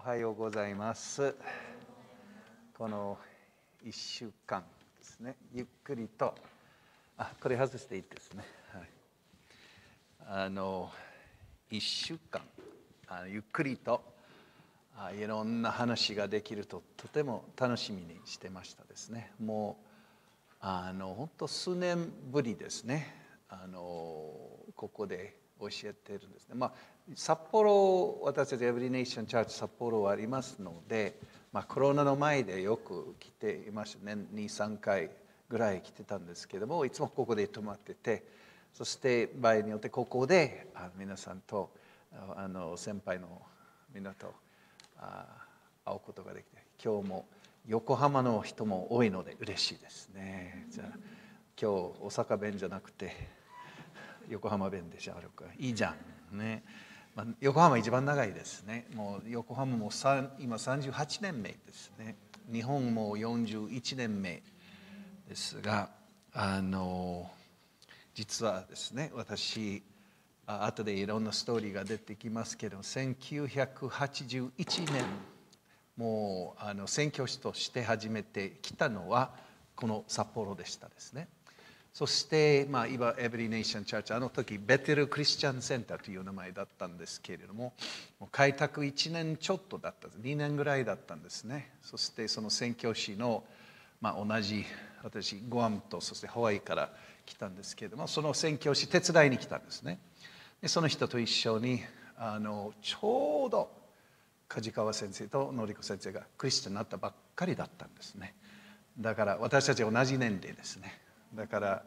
おはようございますこの1週間ですねゆっくりとあこれ外していいですね、はい、あの1週間あゆっくりとあいろんな話ができるととても楽しみにしてましたですねもうあの本当数年ぶりですねあのここで教えてるんですねまあ札幌私たちエブリネーションチャーチ札幌はありますので、まあ、コロナの前でよく来ていました年23回ぐらい来てたんですけどもいつもここで泊まっててそして場合によってここであ皆さんとあの先輩のみんなとあ会うことができて今日も横浜の人も多いので嬉しいですね。じゃあ今日大阪弁じゃなくて横浜弁でしゃべるかいいじゃんね。まあ、横浜一番長いですねもう横浜も今38年目ですね日本も41年目ですがあの実はですね私あ後でいろんなストーリーが出てきますけど1981年もうあの選挙師として始めてきたのはこの札幌でしたですね。そして、まあ、今、エブリネーション・チャーチ、あの時、ベテル・クリスチャン・センターという名前だったんですけれども、も開拓1年ちょっとだったんです、2年ぐらいだったんですね。そして、その宣教師の、まあ、同じ、私、グアムと、そしてハワイから来たんですけれども、その宣教師、手伝いに来たんですね。でその人と一緒にあの、ちょうど梶川先生と典子先生がクリスチャンになったばっかりだったんですね。だから、私たち同じ年齢ですね。だから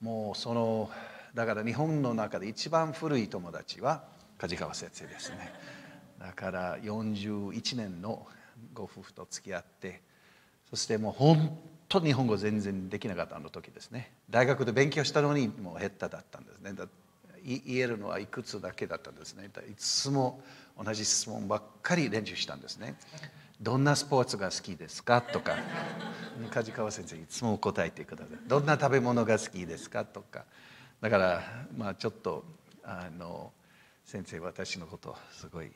もうそのだから日本の中で一番古い友達は梶川先生ですねだから41年のご夫婦と付き合ってそしてもう本当日本語全然できなかったあの時ですね大学で勉強したのにもう下手だったんですね言えるのはいくつだけだったんですねいつも同じ質問ばっかり練習したんですねどんなスポーツが好きですか?」とか 梶川先生いつも答えてください「どんな食べ物が好きですか?」とかだからまあちょっとあの先生私のことすごい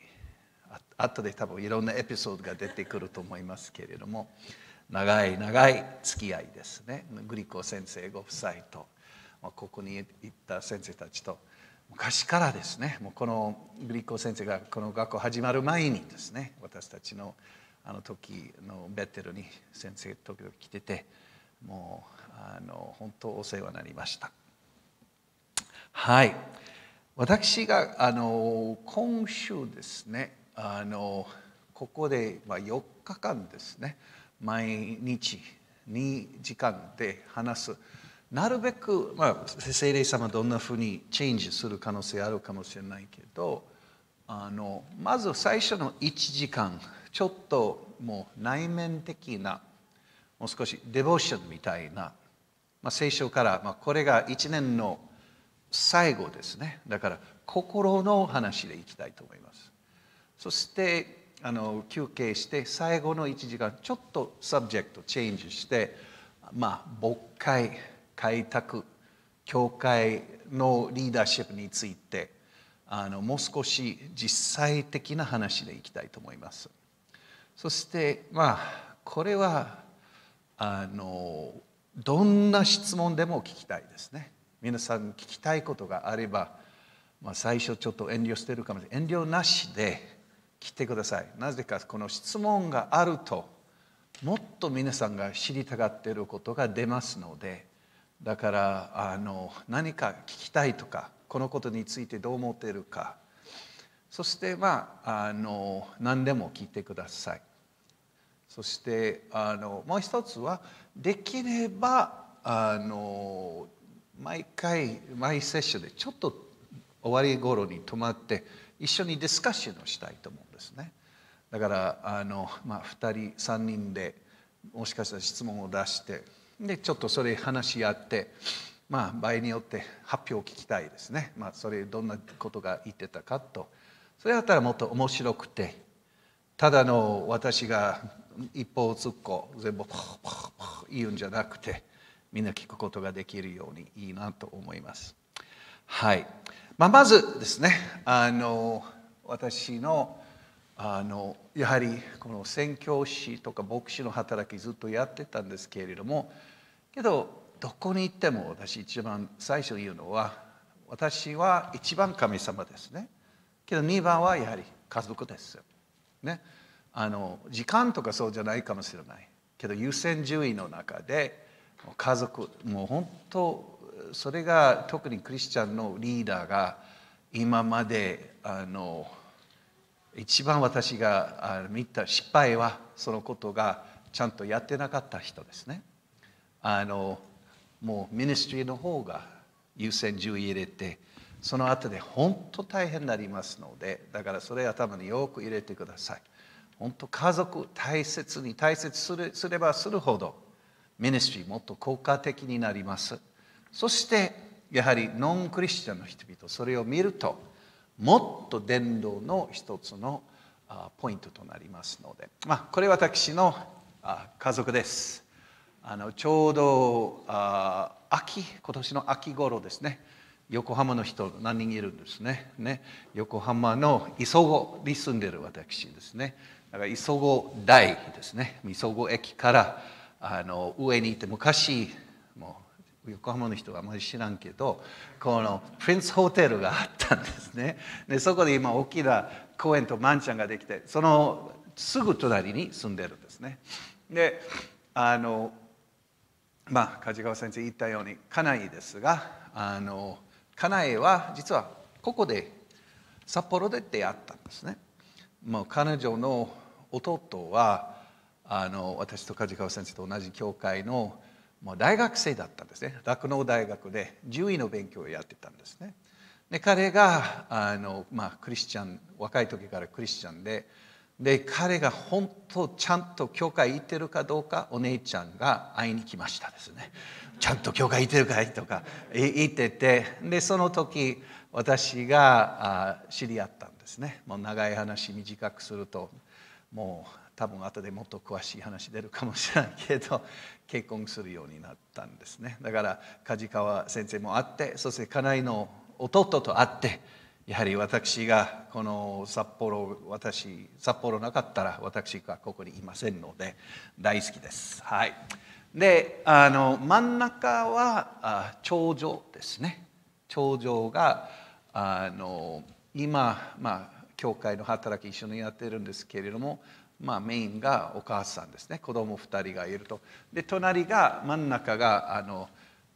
あ後で多分いろんなエピソードが出てくると思いますけれども長い長い付き合いですねグリコ先生ご夫妻と、まあ、ここに行った先生たちと。昔からですねもうこのグリコ先生がこの学校始まる前にですね私たちのあの時のベテルに先生時々来ててもうあの本当お世話になりましたはい私があの今週ですねあのここで、まあ、4日間ですね毎日2時間で話すなるべく、まあ、精霊様どんなふうにチェンジする可能性あるかもしれないけどあのまず最初の1時間ちょっともう内面的なもう少しデボーションみたいな、まあ、聖書から、まあ、これが1年の最後ですねだから心の話でいきたいと思いますそしてあの休憩して最後の1時間ちょっとサブジェクトチェンジしてまあ牧会開拓教会のリーダーシップについてあのもう少し実際的な話でいきたいと思います。そしてまあこれはあのどんな質問でも聞きたいですね皆さん聞きたいことがあれば、まあ、最初ちょっと遠慮してるかもしれない遠慮なしで来てくださいなぜかこの質問があるともっと皆さんが知りたがっていることが出ますのでだからあの何か聞きたいとかこのことについてどう思っているかそしてまああの何でも聞いてくださいそしてあのもう一つはできればあの毎回毎セッションでちょっと終わり頃に泊まって一緒にディスカッションをしたいと思うんですねだからあの、まあ、2人3人でもしかしたら質問を出してでちょっとそれ話し合ってまあ場合によって発表を聞きたいですね、まあ、それどんなことが言ってたかと。それだったらもっと面白くてただの私が一方通行全部パーパーパー言うんじゃなくてみんな聞くことができるようにいいなと思います。はいまあ、まずですねあの私のあのやはりこの宣教師とか牧師の働きずっとやってたんですけれどもけどどこに行っても私一番最初に言うのは私は一番神様ですね。けど2番はやはり家族です。ね、あの時間とかそうじゃないかもしれないけど優先順位の中で家族もう本当それが特にクリスチャンのリーダーが今まであの一番私が見た失敗はそのことがちゃんとやってなかった人ですね。あのもうミニストリーの方が優先順位入れてその後で本当大変になりますのでだからそれ頭によく入れてください本当家族大切に大切するすればするほどミニストリーもっと効果的になりますそしてやはりノンクリスチャンの人々それを見るともっと伝道の一つのポイントとなりますので、まあ、これ私の家族ですあのちょうど秋今年の秋頃ですね横浜の人何人いるんですね。ね横浜の磯子に住んでる私ですね。だから磯子台ですね。磯子駅からあの上に行って昔もう横浜の人はあまり知らんけどこのプリンスホテルがあったんですね。でそこで今大きな公園とマンちゃんができてそのすぐ隣に住んでるんですね。であのまあ梶川先生言ったようにかなりですがあの家内は実はここで札幌で出会ったんですね。もう彼女の弟はあの私と梶川先生と同じ教会のもう大学生だったんですね酪農大学で獣医の勉強をやってたんですね。で彼があの、まあ、クリスチャン若い時からクリスチャンでで彼が本当ちゃんと教会行ってるかどうかお姉ちゃんが会いに来ましたですねちゃんと教会行ってるかいとか言っててでその時私が知り合ったんですねもう長い話短くするともう多分後でもっと詳しい話出るかもしれないけど結婚するようになったんですねだから梶川先生も会ってそして家内の弟と会ってやはり私がこの札幌私札幌なかったら私がここにいませんので大好きですはいであの真ん中は頂上ですね頂上があの今まあ教会の働き一緒にやってるんですけれどもまあ、メインがお母さんですね子供2人がいるとで隣が真ん中があの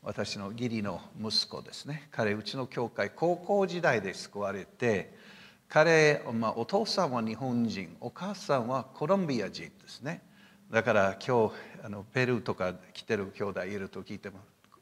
私の義理の息子ですね彼うちの教会高校時代で救われて彼、まあ、お父さんは日本人お母さんはコロンビア人ですねだから今日あのペルーとか来てる兄弟いると聞いても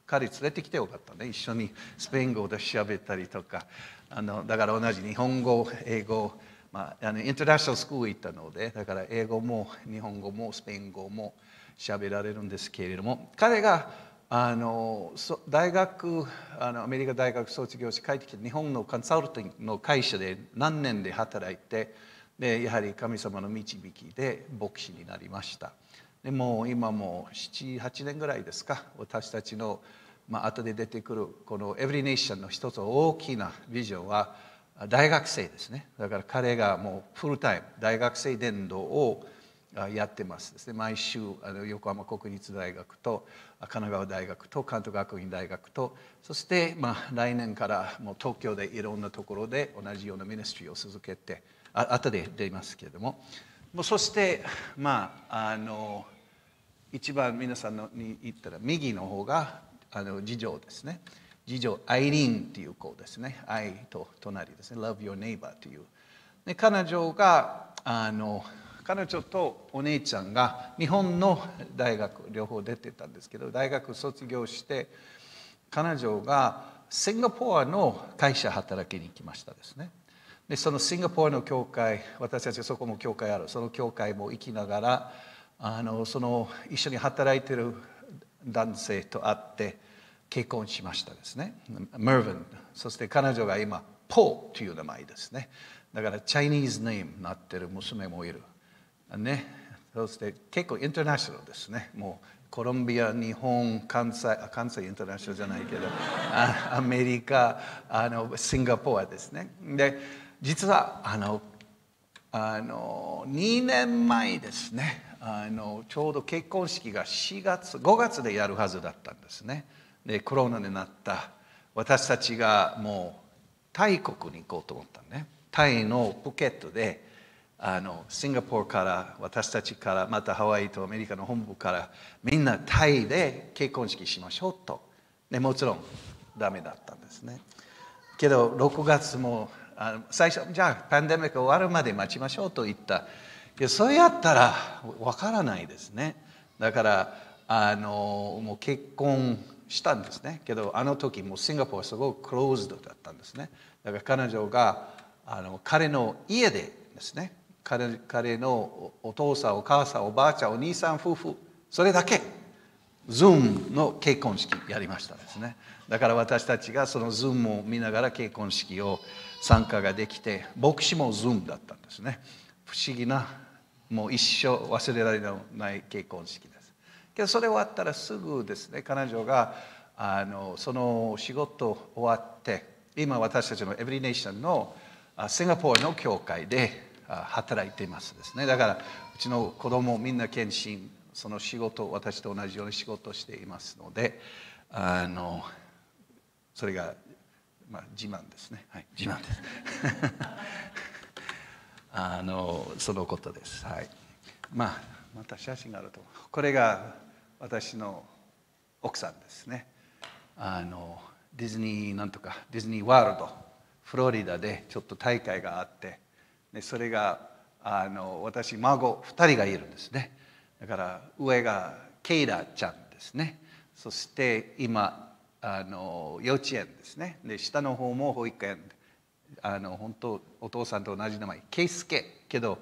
彼連れてきてよかったね一緒にスペイン語で調べたりとかあのだから同じ日本語英語、まあ、あのインターナショナルスクール行ったのでだから英語も日本語もスペイン語も喋られるんですけれども彼があの大学あのアメリカ大学卒業して帰ってきて日本のコンサルティングの会社で何年で働いてでやはり神様の導きで牧師になりましたでも今も78年ぐらいですか私たちの、まあ後で出てくるこのエブリネーションの一つ大きなビジョンは大学生ですねだから彼がもうフルタイム大学生伝道をやってますですね毎週あの横浜国立大学と神奈川大学と関東学院大学とそして、まあ、来年からもう東京でいろんなところで同じようなミニストリーを続けてあ後で出ますけれどももうそして、まあ、あの一番皆さんのに言ったら右の方があの次女ですね次女アイリーンっていう子ですね愛と隣ですね Love Your Neighbor というで彼女があの彼女とお姉ちゃんが日本の大学両方出てたんですけど大学卒業して彼女がシンガポールの会社働きに行きましたですねでそのシンガポールの教会私たちそこも教会あるその教会も行きながらあのその一緒に働いてる男性と会って結婚しましたですねマーヴンそして彼女が今ポーという名前ですねだからチャイニーズネームになってる娘もいるねそして結構インターナショナルですねもうコロンビア日本関西あ関西インターナショナルじゃないけどアメリカあのシンガポールですねで実はあのあの2年前ですねあのちょうど結婚式が4月5月でやるはずだったんですねでコロナになった私たちがもうタイ国に行こうと思ったねタイのプケットであのシンガポールから私たちからまたハワイとアメリカの本部からみんなタイで結婚式しましょうと、ね、もちろんダメだったんですねけど6月もあ最初じゃあパンデミック終わるまで待ちましょうと言ったけどそうやったらわからないですねだからあのもう結婚したんですねけどあの時もうシンガポールすごくクローズドだったんですねだから彼女があの彼の家でですね彼彼のお父さんお母さんおばあちゃんお兄さん夫婦それだけ Zoom の結婚式やりましたですねだから私たちがその Zoom を見ながら結婚式を参加ができて牧師も Zoom だったんですね不思議なもう一生忘れられない結婚式ですけどそれ終わったらすぐですね彼女があのその仕事終わって今私たちのエブリネーションのシンガポールの教会で働いていますですねだからうちの子供みんな献身その仕事私と同じように仕事をしていますのであのそれが、まあ、自慢ですね、はい、自慢です あのそのことですはいまあまた写真があるとこれが私の奥さんですねあのディズニーなんとかディズニーワールドフロリダでちょっと大会があってでそれがあの私孫2人がいるんですねだから上がケイラちゃんですねそして今あの幼稚園ですねで下の方も保育園あの本当お父さんと同じ名前ケイスケけど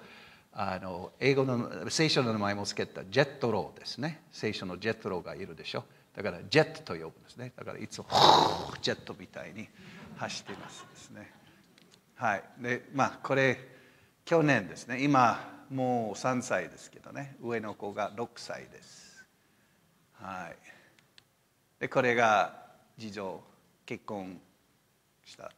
あの英語の聖書の名前も付けたジェットローですね聖書のジェットローがいるでしょだからジェットと呼ぶんですねだからいつもジェットみたいに走っていますですねはいでまあこれ去年ですね今もう3歳ですけどね上の子が6歳ですはいでこれが次女結婚したです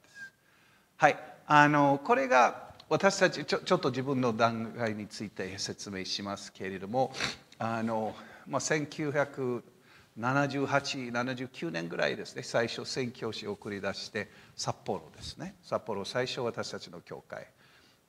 はいあのこれが私たちちょちょっと自分の段階について説明しますけれどもあの、まあ、197879年ぐらいですね最初宣教師を送り出して札幌ですね札幌最初私たちの教会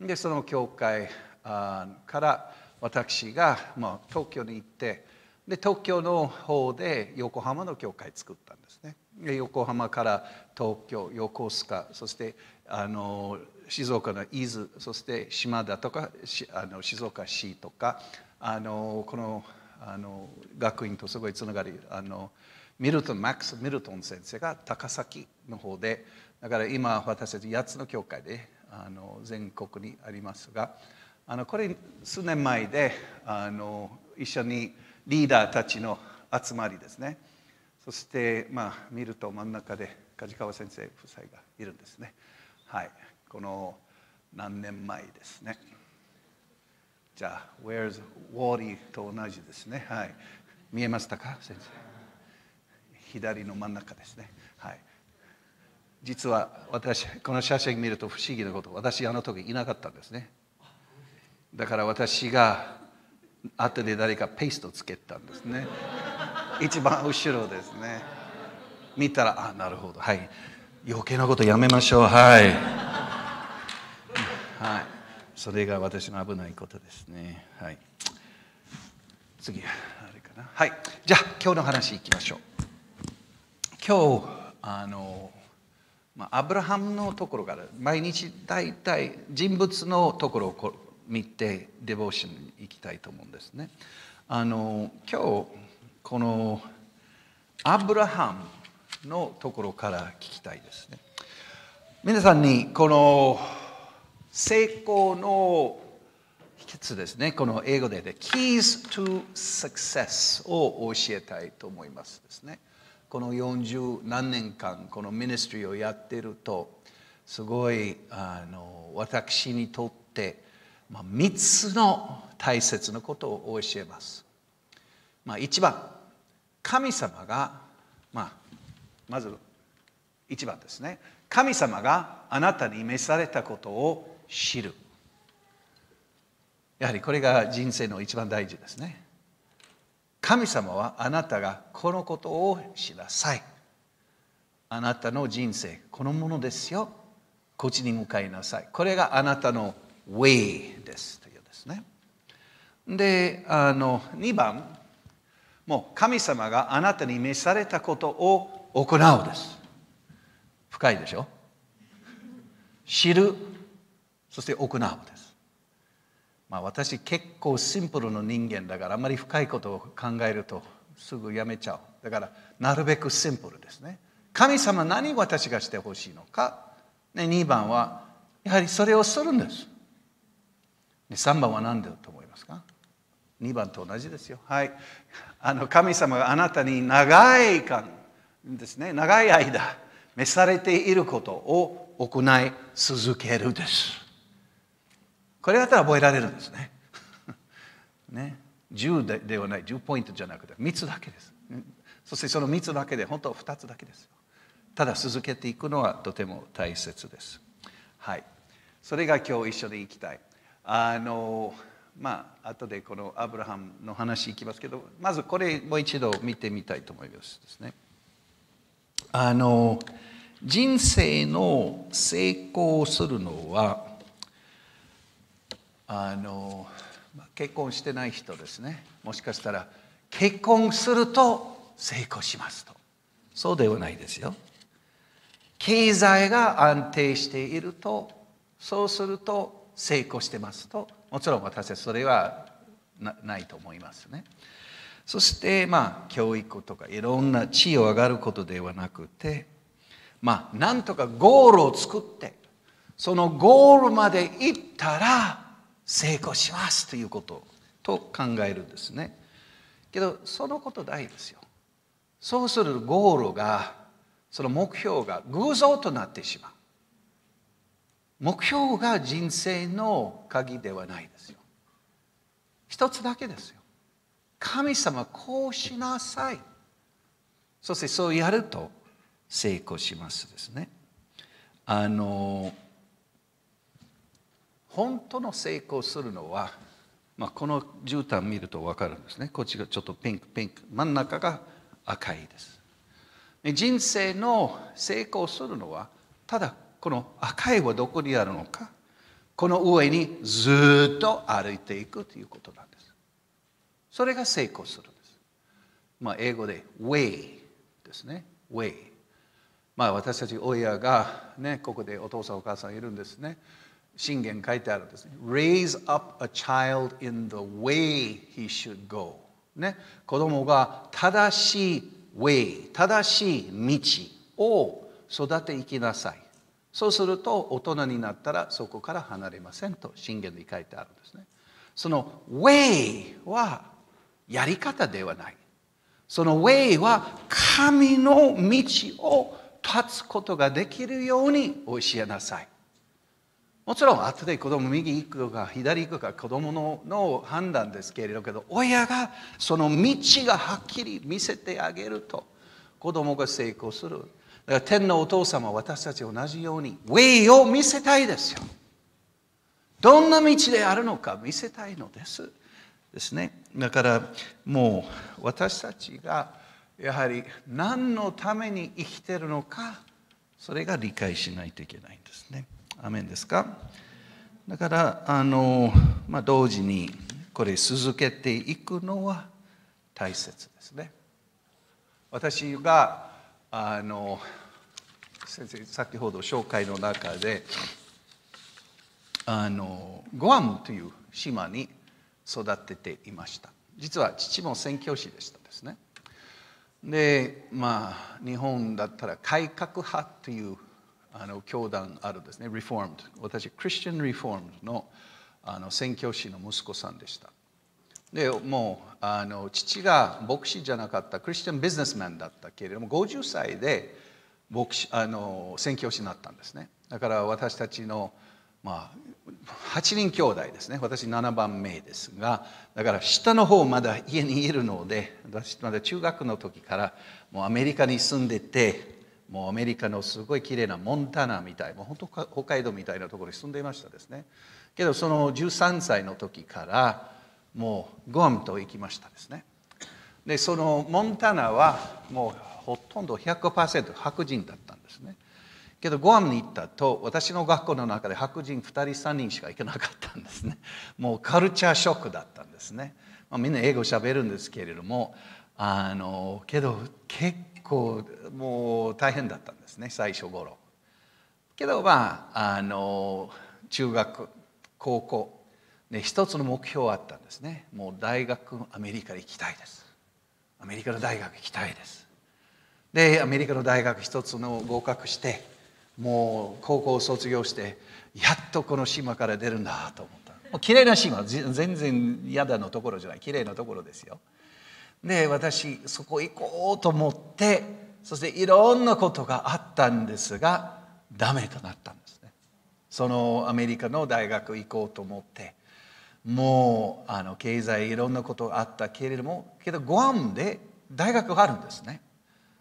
でその教会から私が、まあ、東京に行ってで東京の方で横浜の教会作ったんですね。で横浜から東京横須賀そしてあの静岡の伊豆そして島田とかあの静岡市とかあのこのあの学院とすごいつながりあのミルトンマックス・ミルトン先生が高崎の方でだから今私たち8つの教会であの全国にありますがあのこれ数年前であの一緒にリーダーたちの集まりですねそして、まあ、見ると真ん中で梶川先生夫妻がいるんですねはいこの何年前ですねじゃあ「Where's Wally」と同じですねはい見えましたか先生左の真ん中ですね実は私この写真見ると不思議なこと私あの時いなかったんですねだから私が後で誰かペーストつけたんですね一番後ろですね見たらあなるほどはい余計なことやめましょうはいはいそれが私の危ないことですねはい次あれかなはいじゃあ今日の話いきましょう今日あのまあ、アブラハムのところから毎日大体人物のところを見てデボーションに行きたいと思うんですね。あの今日このアブラハムのところから聞きたいですね。皆さんにこの成功の秘訣ですね、この英語でで Keys to Success を教えたいと思いますですね。この40何年間このミニストリーをやってるとすごいあの私にとって、まあ、3つの大切なことを教えます。まあ、1番神様が、まあ、まず1番ですね神様があなたに召されたことを知るやはりこれが人生の一番大事ですね神様はあなたがこのことをしなさい。あなたの人生、このものですよ。こっちに向かいなさい。これがあなたの way ですというですね。で、あの2番、もう神様があなたに召されたことを行うです。深いでしょ知る、そして行うです。まあ、私結構シンプルの人間だからあんまり深いことを考えるとすぐやめちゃうだからなるべくシンプルですね神様何私がしてほしいのか、ね、2番はやはりそれをするんです、3番は何だと思いますか2番と同じですよはいあの神様があなたに長い間ですね長い間召されていることを行い続けるですこれだったら覚えられるんですね ね10でではない10ポイントじゃなくて3つだけですそしてその3つだけで本当は2つだけですただ続けていくのはとても大切ですはいそれが今日一緒に行きたいあのまあ後でこのアブラハムの話いきますけどまずこれもう一度見てみたいと思いますですねあの人生の成功するのはあの結婚してない人ですねもしかしたら結婚すると成功しますとそうではないですよ経済が安定しているとそうすると成功してますともちろん私はそれはないと思いますねそしてまあ教育とかいろんな地位を上がることではなくてまあなんとかゴールを作ってそのゴールまで行ったら成功しますということと考えるんですねけどそのことないですよそうするゴールがその目標が偶像となってしまう目標が人生の鍵ではないですよ一つだけですよ神様こうしなさいそしてそうやると成功しますですねあの本当の成功するのは、まあ、この絨毯見ると分かるんですねこっちがちょっとピンクピンク真ん中が赤いです人生の成功するのはただこの赤いはどこにあるのかこの上にずっと歩いていくということなんですそれが成功するんです、まあ、英語で way ですね way まあ私たち親がねここでお父さんお母さんいるんですね信玄書いてあるんですね。Raise up a child in the way he should go。ね、子供が正しい way、正しい道を育ていきなさい。そうすると大人になったらそこから離れませんと信玄に書いてあるんですね。その way はやり方ではない。その way は神の道を立つことができるように教えなさい。もちろん後で子供右行くか左行くか子供のの判断ですけれどけど親がその道がはっきり見せてあげると子供が成功するだから天のお父様私たち同じようにウェイを見せたいですよどんな道であるのか見せたいのですですねだからもう私たちがやはり何のために生きてるのかそれが理解しないといけないんですねアメンですかだからあの、まあ、同時にこれ続けていくのは大切ですね。私があの先生先ほど紹介の中であのグアムという島に育てていました実は父も宣教師でしたですねでまあ日本だったら改革派というあの教団あるですね Reformed、私クリスチャン・リフォームのあの宣教師の息子さんでしたでもうあの父が牧師じゃなかったクリスチャンビジネスマンだったけれども50歳で牧師あの宣教師になったんですねだから私たちのまあ8人兄弟ですね私7番目ですがだから下の方まだ家にいるので私まだ中学の時からもうアメリカに住んでてもうアメリカのすごい綺麗なモンタナみたいもう本当北海道みたいなところに住んでいましたですねけどその13歳の時からもうグアムと行きましたですねでそのモンタナはもうほとんど100%白人だったんですねけどグアムに行ったと私の学校の中で白人2人3人しか行けなかったんですねもうカルチャーショックだったんですね、まあ、みんな英語しゃべるんですけれどもあのけど結構もう大変だったんですね最初頃けどまああの中学高校で一つの目標あったんですねもう大学アメリカ行きたいですアメリカの大学行きたいですでアメリカの大学一つの合格してもう高校を卒業してやっとこの島から出るんだと思ったもう綺麗な島全然嫌だのところじゃない綺麗なところですよで私そこ行こうと思ってそしていろんなことがあったんですがダメとなったんですねそのアメリカの大学行こうと思ってもうあの経済いろんなことがあったけれどもけどグアムで大学があるんですね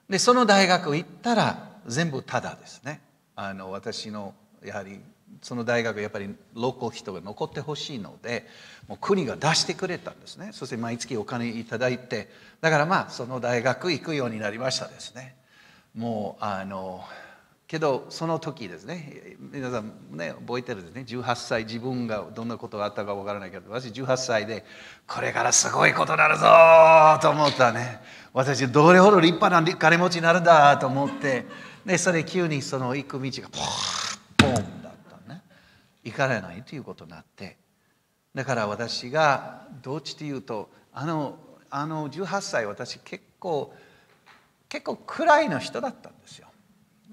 でその大学行ったら全部タダですねあの私のやはりその大学やっぱりロー人が残ってほしいのでもう国が出してくれたんですねそして毎月お金いただいてだからまあその大学行くようになりましたですねもうあのけどその時ですね皆さんね覚えてるですね18歳自分がどんなことがあったか分からないけど私18歳でこれからすごいことになるぞと思ったね私どれほど立派な金持ちになるんだと思ってでそれ急にその行く道がポーンポン行かれないということになってだから私がどっちというとあのあの18歳私結構結構暗いの人だったんですよ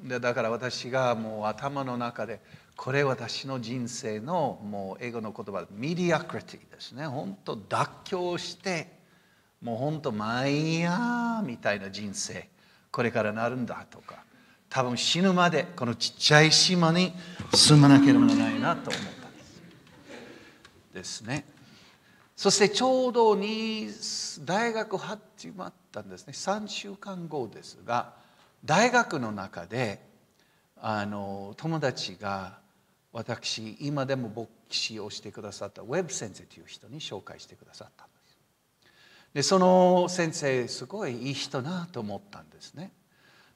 でだから私がもう頭の中でこれ私の人生のもう英語の言葉ミディアクリティですね本当妥協してもう本当毎夜みたいな人生これからなるんだとか多分死ぬまでこのちっちゃい島に住まなければならないなと思ったんですですねそしてちょうどに大学始まったんですね3週間後ですが大学の中であの友達が私今でも牧師をしてくださったウェブ先生という人に紹介してくださったんですでその先生すごいいい人なと思ったんですね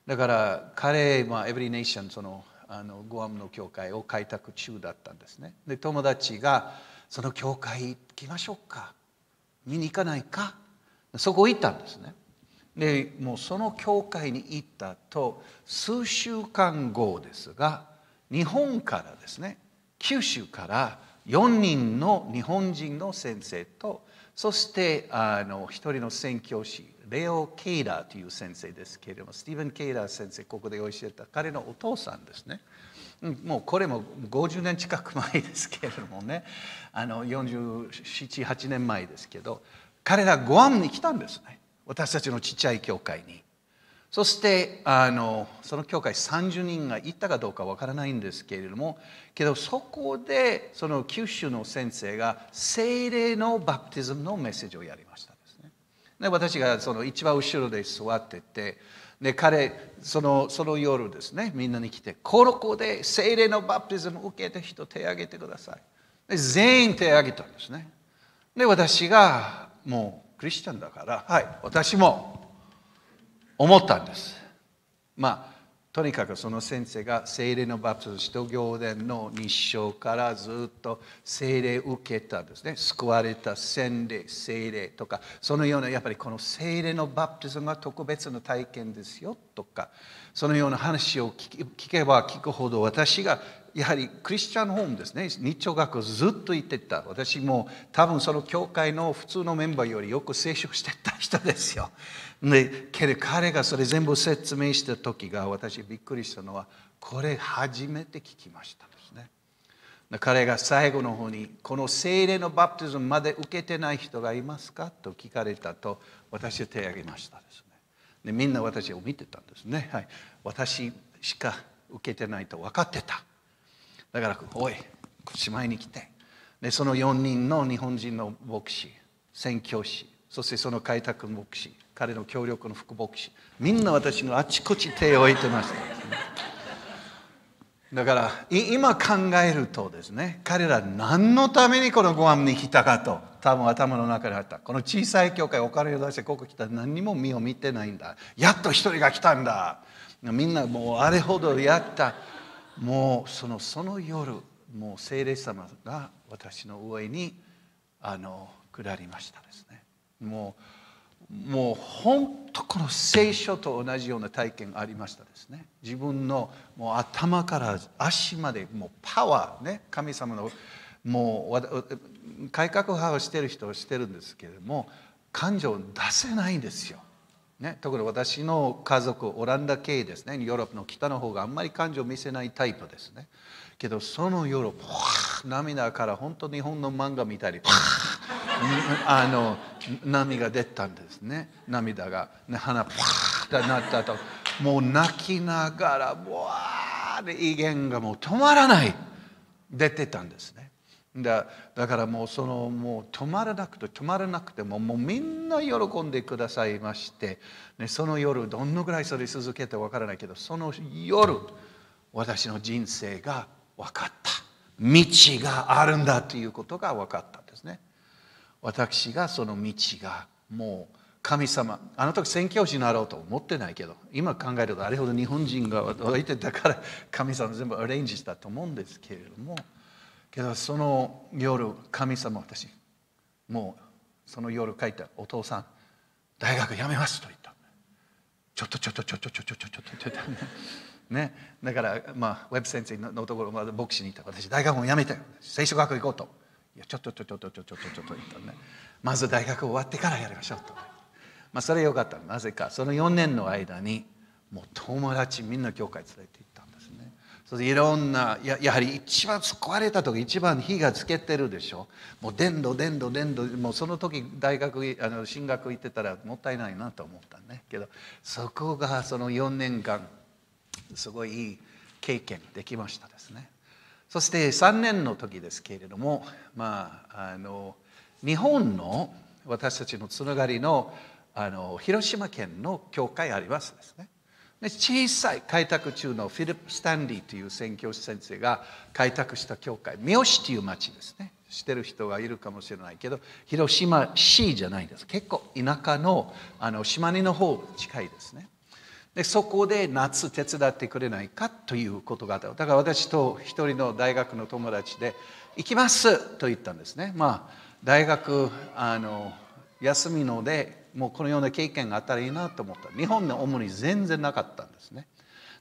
だから彼、まあ、エブリネーションそのあのグアムの教会を開拓中だったんですねで友達がその教会行きましょうか見に行かないかそこ行ったんですねでもうその教会に行ったと数週間後ですが日本からですね九州から4人の日本人の先生とそしてあの1人の宣教師レオ・ケイラーという先生ですけれどもスティーブン・ケイラー先生ここで教えた彼のお父さんですねもうこれも50年近く前ですけれどもね478年前ですけど彼らゴアムに来たんですね私たちのちっちゃい教会に。そしてあのその教会30人が行ったかどうかわからないんですけれどもけどそこでその九州の先生が精霊のバプティズムのメッセージをやりました。で私がその一番後ろで座っててで彼そのその夜ですねみんなに来て「この子で精霊のバプテズムを受けた人手を挙げてください」で全員手を挙げたんですねで私がもうクリスチャンだからはい私も思ったんですまあとにかくその先生が精霊のバプテスと行伝の日照からずっと精霊受けたですね救われた洗礼精霊とかそのようなやっぱりこの精霊のバプテスが特別な体験ですよとかそのような話を聞けば聞くほど私がやはりクリスチャンホームですね日朝学ずっと行ってた私も多分その教会の普通のメンバーよりよく聖職してた人ですよでけど彼がそれ全部説明した時が私びっくりしたのはこれ初めて聞きましたですね。彼が最後の方にこの精霊のバプテズムまで受けてない人がいますかと聞かれたと私は手を挙げましたですね。でみんな私を見てたんですね。はい、私しか受けてないと分かってた。だから「おいしまいに来て」でその4人の日本人の牧師宣教師そしてその開拓牧師彼の協力の副牧師みんな私のあちこち手を置いてました、だから今考えるとですね彼ら何のためにこのグアムに来たかと多分頭の中にあったこの小さい教会お金を出してここ来たら何にも身を見てないんだやっと一人が来たんだみんなもうあれほどやったもうそのその夜もう聖霊様が私の上にあの下りましたですねもうもう本当この聖書と同じような体験ありましたですね自分のもう頭から足までもうパワーね神様のもう改革派をしてる人をしてるんですけれども感情を出せないんですよ。ね、特に私の家族オランダ系ですねヨーロッパの北の方があんまり感情を見せないタイプですねけどそのヨーロッパ涙から本当日本の漫画見たりあの波が出たんですね涙が、ね、鼻パーッとなったともう泣きながらわあで威厳がもう止まらない出てたんですねだだからもうそのもう止まらなくて止まらなくてももうみんな喜んでくださいまして、ね、その夜どのぐらいそれ続けてわからないけどその夜私の人生が分かった道があるんだということが分かった私がその道がもう神様あの時宣教師になろうと思ってないけど今考えるとあれほど日本人が驚いてたから神様全部アレンジしたと思うんですけれどもけどその夜神様私もうその夜書いたお父さん大学やめますと言ったちょっとちょっとちょっとちょっとちょっとちょっとねだからまあウェブ先生のところまで牧師にいた私大学もやめて聖書学校行こうと。いやちょっとちょっとちょっとちょっとちょっと」言ったねまず大学終わってからやりましょうと。まあ、それよかったなぜかその4年の間にもう友達みんな教会連れて行ったんですね。それでいろんなややはり一番壊れた時一番火がつけてるでしょもう伝道伝道伝道もうその時大学あの進学行ってたらもったいないなと思ったねけどそこがその4年間すごいいい経験できましたですね。そして3年の時ですけれども、まあ、あの日本の私たちのつながりのあの広島県の教会ありますですね。で小さい開拓中のフィリップ・スタンリーという宣教師先生が開拓した教会三好という町ですね知ってる人がいるかもしれないけど広島市じゃないです結構田舎のあの島根の方近いですねでそこで夏手伝ってくれないかということがあっただから私と一人の大学の友達で「行きます」と言ったんですねまあ大学あの休みのでもうこのような経験があったらいいなと思った日本の主に全然なかったんですね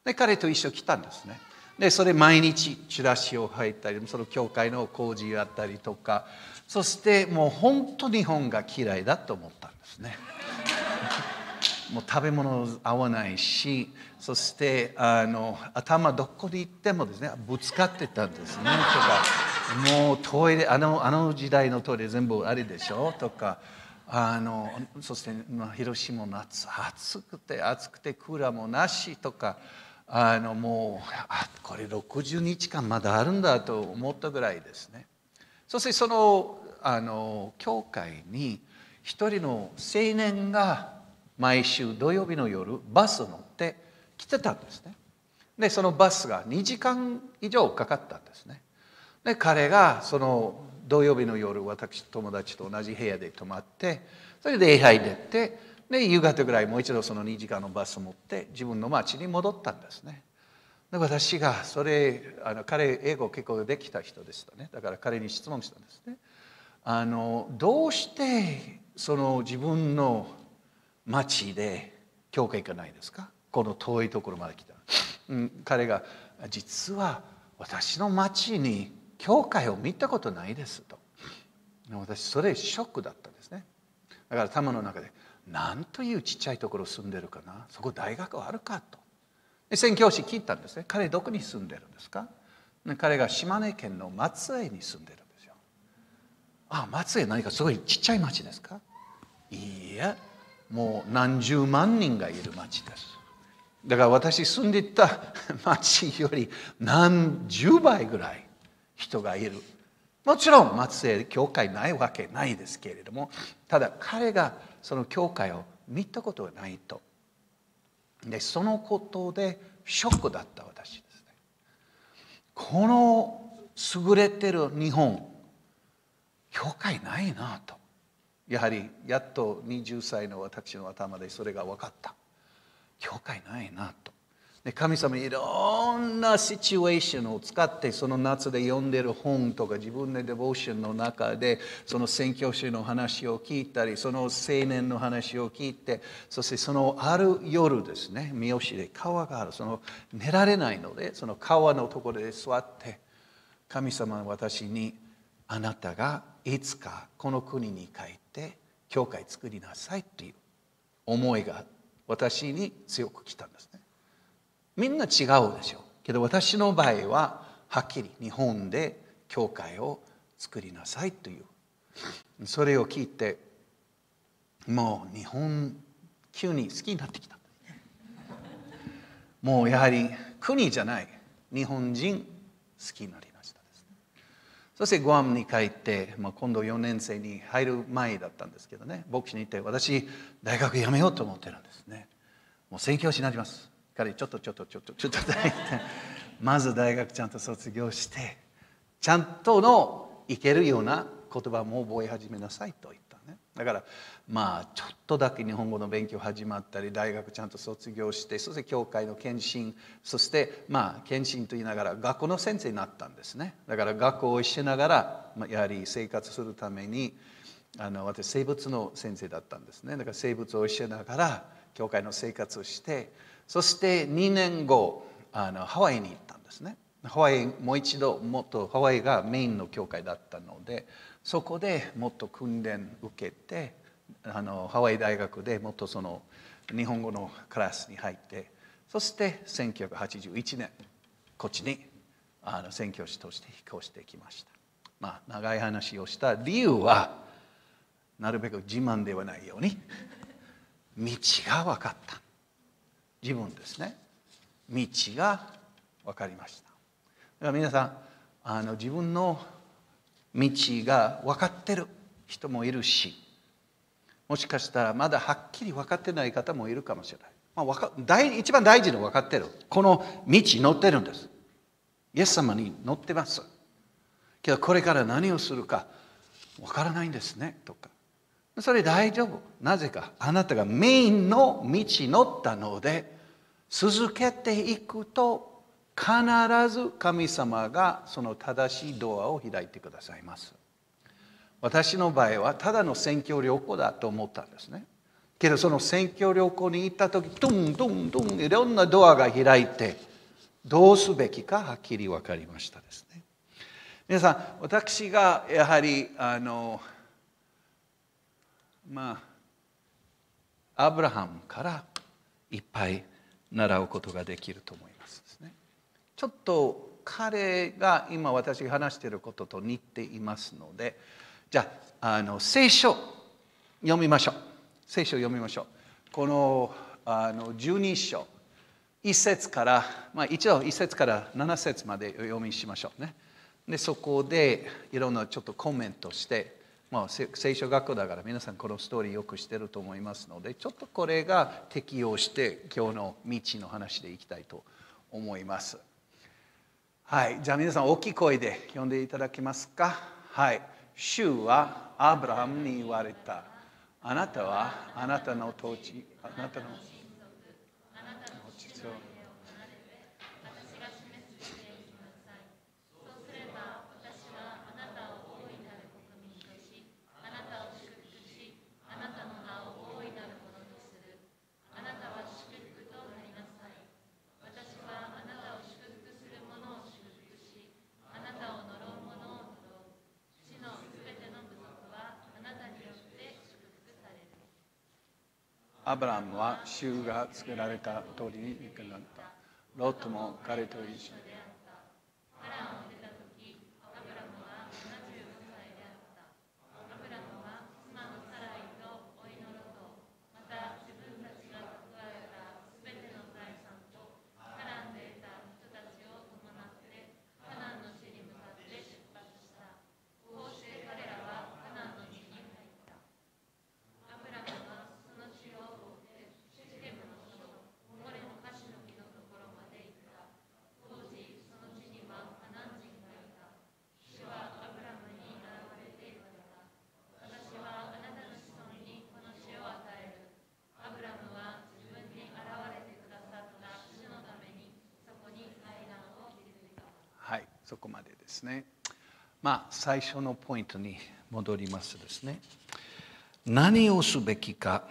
で彼と一緒に来たんですねでそれ毎日チラシを入ったりその教会の工事やったりとかそしてもう本当日本が嫌いだと思ったんですねもう食べ物合わないしそしてあの頭どこに行ってもですねぶつかってたんですねとかもうトイレあのあの時代のトイレ全部あれでしょとか。あのそして、まあ、広島夏暑くて暑くてクーラーもなしとかあのもうあこれ60日間まだあるんだと思ったぐらいですねそしてそのあの教会に一人の青年が毎週土曜日の夜バス乗って来てたんですねでそのバスが2時間以上かかったんですねで彼がその土曜日の夜私友達と同じ部屋で泊まってそれで礼拝出ってで夕方ぐらいもう一度その2時間のバスを持って自分の町に戻ったんですねで私がそれあの彼英語結構できた人でしたねだから彼に質問したんですねあのどうしてその自分の町で教会行かないですかこの遠いところまで来た、うん、彼が「実は私の町に教会を見たことないです」と私それショックだったんですねだから頭の中で「なんというちっちゃいところ住んでるかなそこ大学あるか」とで宣教師聞いたんですね彼どこに住んでるんですか彼が島根県の松江に住んでるんですよあ松江何かすごいちっちゃい町ですかいいえもう何十万人がいる町ですだから私住んでいた 町より何十倍ぐらい人がいるもちろん松江教会ないわけないですけれどもただ彼がその教会を見たことがないとでそのことでショックだった私ですねこの優れてる日本教会ないなとやはりやっと20歳の私の頭でそれが分かった教会ないなとで神様いろんなシチュエーションを使ってその夏で読んでる本とか自分でデボーションの中でその宣教師の話を聞いたりその青年の話を聞いてそしてそのある夜ですね三好で川があるその寝られないのでその川のところで座って神様は私にあなたがいつかこの国に帰って教会作りなさいという思いが私に強く来たんですねみんな違うでしょうけど私の場合ははっきり日本で教会を作りなさいというそれを聞いてもう日本急に好きになってきたもうやはり国じゃない日本人好きになりますそしてグアムに帰って、まあ、今度4年生に入る前だったんですけどね牧師に行って私大学辞めようと思ってるんですねもう宣教師になります彼ちょっとちょっとちょっとちょっとまず大学ちゃんと卒業してちゃんとのいけるような言葉も覚え始めなさいと言っだからまあちょっとだけ日本語の勉強始まったり大学ちゃんと卒業してそして教会の献身そしてまあ献身と言いながら学校の先生になったんですねだから学校をしながら、まあ、やはり生活するためにあの私生物の先生だったんですねだから生物を教えながら教会の生活をしてそして2年後あのハワイに行ったんですねハワイもう一度もっとハワイがメインの教会だったのでそこでもっと訓練受けてあのハワイ大学でもっとその日本語のクラスに入ってそして1981年こっちにあの宣教師として飛行してきました、まあ、長い話をした理由はなるべく自慢ではないように道が分かった自分ですね道が分かりましただから皆さんあの自分の道が分かってる人もいるしもしかしたらまだはっきり分かってない方もいるかもしれない、まあ、か大一番大事の分かってるこの道乗ってるんですイエス様に乗ってますけどこれから何をするか分からないんですねとかそれ大丈夫なぜかあなたがメインの道乗ったので続けていくと必ず神様がその正しいドアを開いてくださいます私の場合はただの選挙旅行だと思ったんですねけどその選挙旅行に行った時ドンドンドンいろんなドアが開いてどうすべきかはっきり分かりましたですね皆さん私がやはりあのまあアブラハムからいっぱい習うことができると思いますちょっと彼が今私が話していることと似ていますのでじゃああの聖書読みましょう聖書読みましょうこのあの12章1節から、まあ、一応1節から7節まで読みしましょうねでそこでいろんなちょっとコメントして、まあ、聖書学校だから皆さんこのストーリーよくしてると思いますのでちょっとこれが適用して今日の未知の話でいきたいと思います。はいじゃあ皆さん大きい声で呼んでいただけますかはい主はアブラハムに言われたあなたはあなたの土地あなたのアブラムは衆が作られた通りに行くったロットも彼と一緒に。ですねまあ最初のポイントに戻りますですね何をすべきか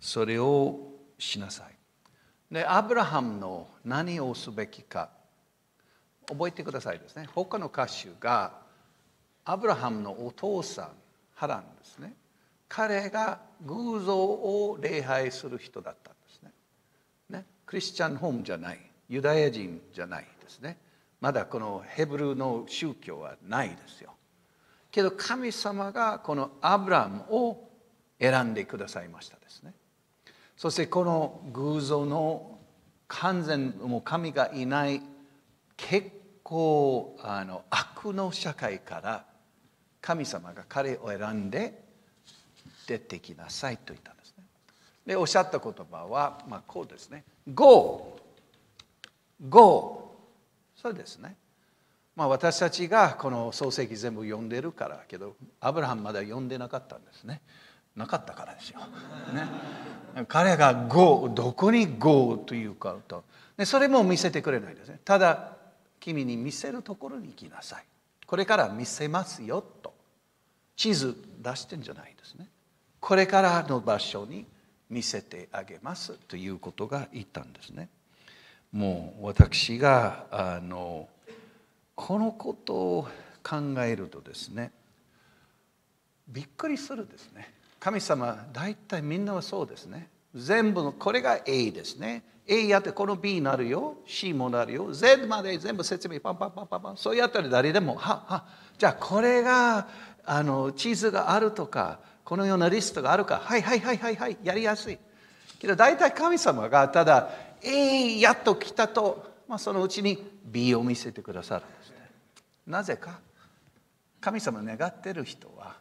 それをしなさいでアブラハムの何をすべきか覚えてくださいですね他の歌手がアブラハムのお父さんハランですね彼が偶像を礼拝する人だったんですねねクリスチャンホームじゃないユダヤ人じゃないですねまだこのヘブルの宗教はないですよけど神様がこのアブラムを選んでくださいましたですねそしてこの偶像の完全もう神がいない結構あの悪の社会から神様が彼を選んで出てきなさいと言ったんですね。でおっしゃった言葉は、まあ、こうですね。Go! Go! そうですね。まあ、私たちがこの創世記全部読んでるからけどアブラハムまだ読んでなかったんですね。なかったからですよ。ね、彼が「ゴー」どこに「ゴー」というかとでそれも見せてくれないですね。ただ君に見せるところに行きなさい。これから見せますよと地図出してんじゃないですね。これからの場所に見せてあげますということが言ったんですね。もう私があのこのことを考えるとですねびっくりするですね神様大体みんなはそうですね全部のこれが A ですね A やってこの B になるよ C もなるよ Z まで全部説明パンパンパンパンパンそうやったら誰でもははじゃあこれがあの地図があるとかこのようなリストがあるかはいはいはいはいはいやりやすいけど大体神様がただえい、ー、やっと来たと、まあ、そのうちに B を見せてくださるんですねなぜか神様願ってる人は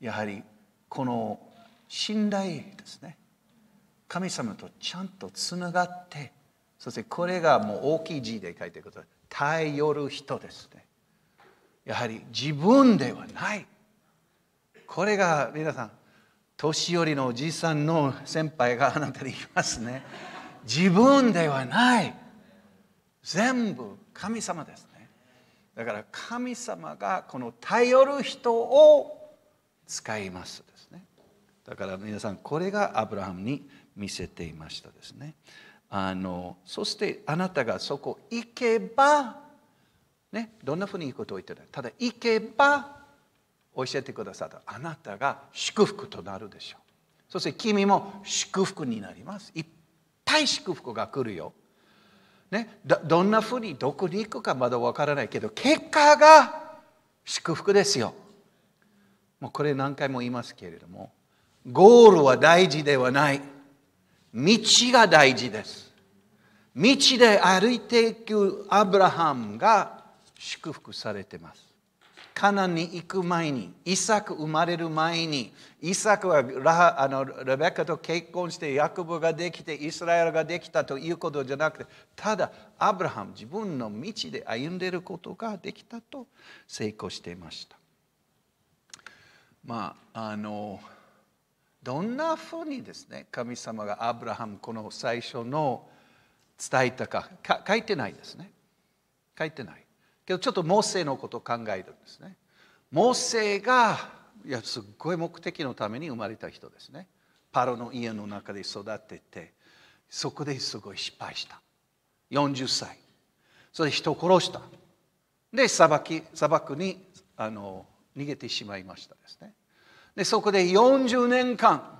やはりこの信頼ですね神様とちゃんとつながってそしてこれがもう大きい字で書いてください頼る人ですねやはり自分ではないこれが皆さん年寄りのおじいさんの先輩があなたにいますね自分ではない全部神様ですねだから神様がこの頼る人を使いますですねだから皆さんこれがアブラハムに見せていましたですねあのそしてあなたがそこ行けばね、どんなふうにいいことを言ってないただ行けば教えてくださったあなたが祝福となるでしょうそして君も祝福になります大祝福が来るよ。ね、どんなふうにどこに行くかまだわからないけど結果が祝福ですよ。もうこれ何回も言いますけれどもゴールは大事ではない道が大事です。道で歩いていくアブラハムが祝福されてます。カナンに行く前に、イサク生まれる前に、イサクはラあのレベッカと結婚して、ヤクブができて、イスラエルができたということじゃなくて、ただ、アブラハム、自分の道で歩んでいることができたと成功していました。まあ、あの、どんなふうにですね、神様がアブラハム、この最初の伝えたかか、書いてないですね。書いてない。けどちょっとモーセのことを考えるんですねモーセがいやすっごい目的のために生まれた人ですねパロの家の中で育ててそこですごい失敗した40歳それで人を殺したで砂漠砂漠にあの逃げてしまいましたですねでそこで40年間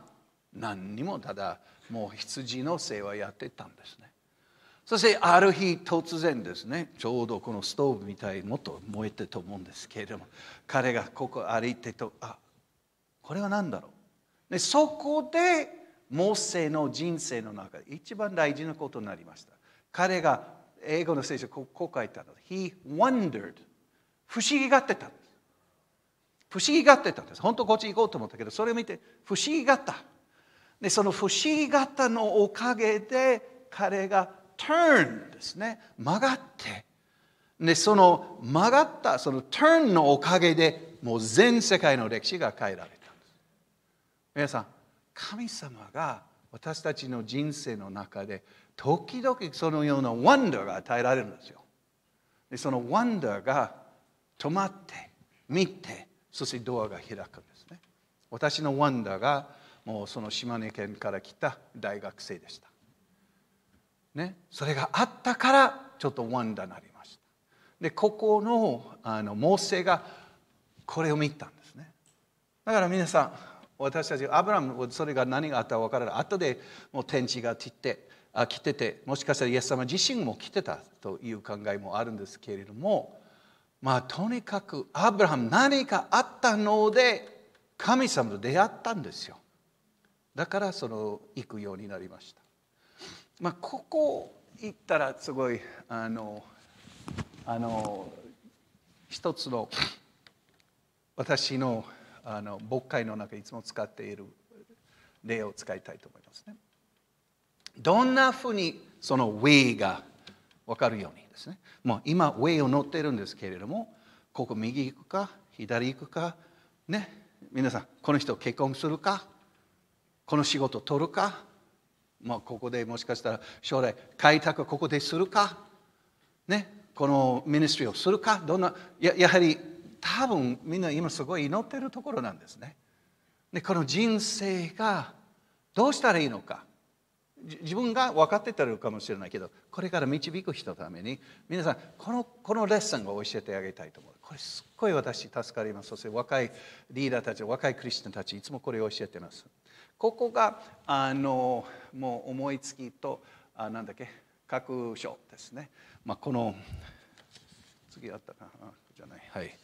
何にもただもう羊の世話やってたんですねそしてある日突然ですねちょうどこのストーブみたいもっと燃えてると思うんですけれども彼がここ歩いてとあこれは何だろうでそこでモッセの人生の中で一番大事なことになりました彼が英語の聖書ここう書いたの He wondered 不思議がってた不思議がってたんです本当こっち行こうと思ったけどそれを見て不思議がったでその不思議がったのおかげで彼が turn ですね曲がってでその曲がったその turn のおかげでもう全世界の歴史が変えられたんです皆さん神様が私たちの人生の中で時々そのようなワンダーが与えられるんですよでそのワンダーが止まって見てそしてドアが開くんですね私のワンダーがもうその島根県から来た大学生でしたね、それがあったからちょっとワンダになりましたでここのあのモーセがこれを見たんですねだから皆さん私たちアブラムそれが何があったか分からない後でもう天地が散ってあ来ててもしかしたらイエス様自身も来てたという考えもあるんですけれどもまあとにかくアブラハム何かあったので神様と出会ったんですよだからその行くようになりましたまあ、ここ行ったらすごいあのあの一つの私のあの牧会の中いつも使っている例を使いたいと思いますね。どんなふうにその「ウェイが分かるようにですね。もう今「ェイを乗っているんですけれどもここ右行くか左行くかね皆さんこの人結婚するかこの仕事取るかまあ、ここでもしかしたら将来開拓をここでするか、ね、このミニストリーをするかどんなややはり多分みんな今すごい祈ってるところなんですね。でこの人生がどうしたらいいのか自分が分かってたるかもしれないけどこれから導く人のために皆さんこのこのレッスンを教えてあげたいと思うこれすっごい私助かりますそして若いリーダーたち若いクリスチャンたちいつもこれを教えてますここがあのもう思いつきとあなんだっけ各所ですね、まあ、この次あったかなじゃないはい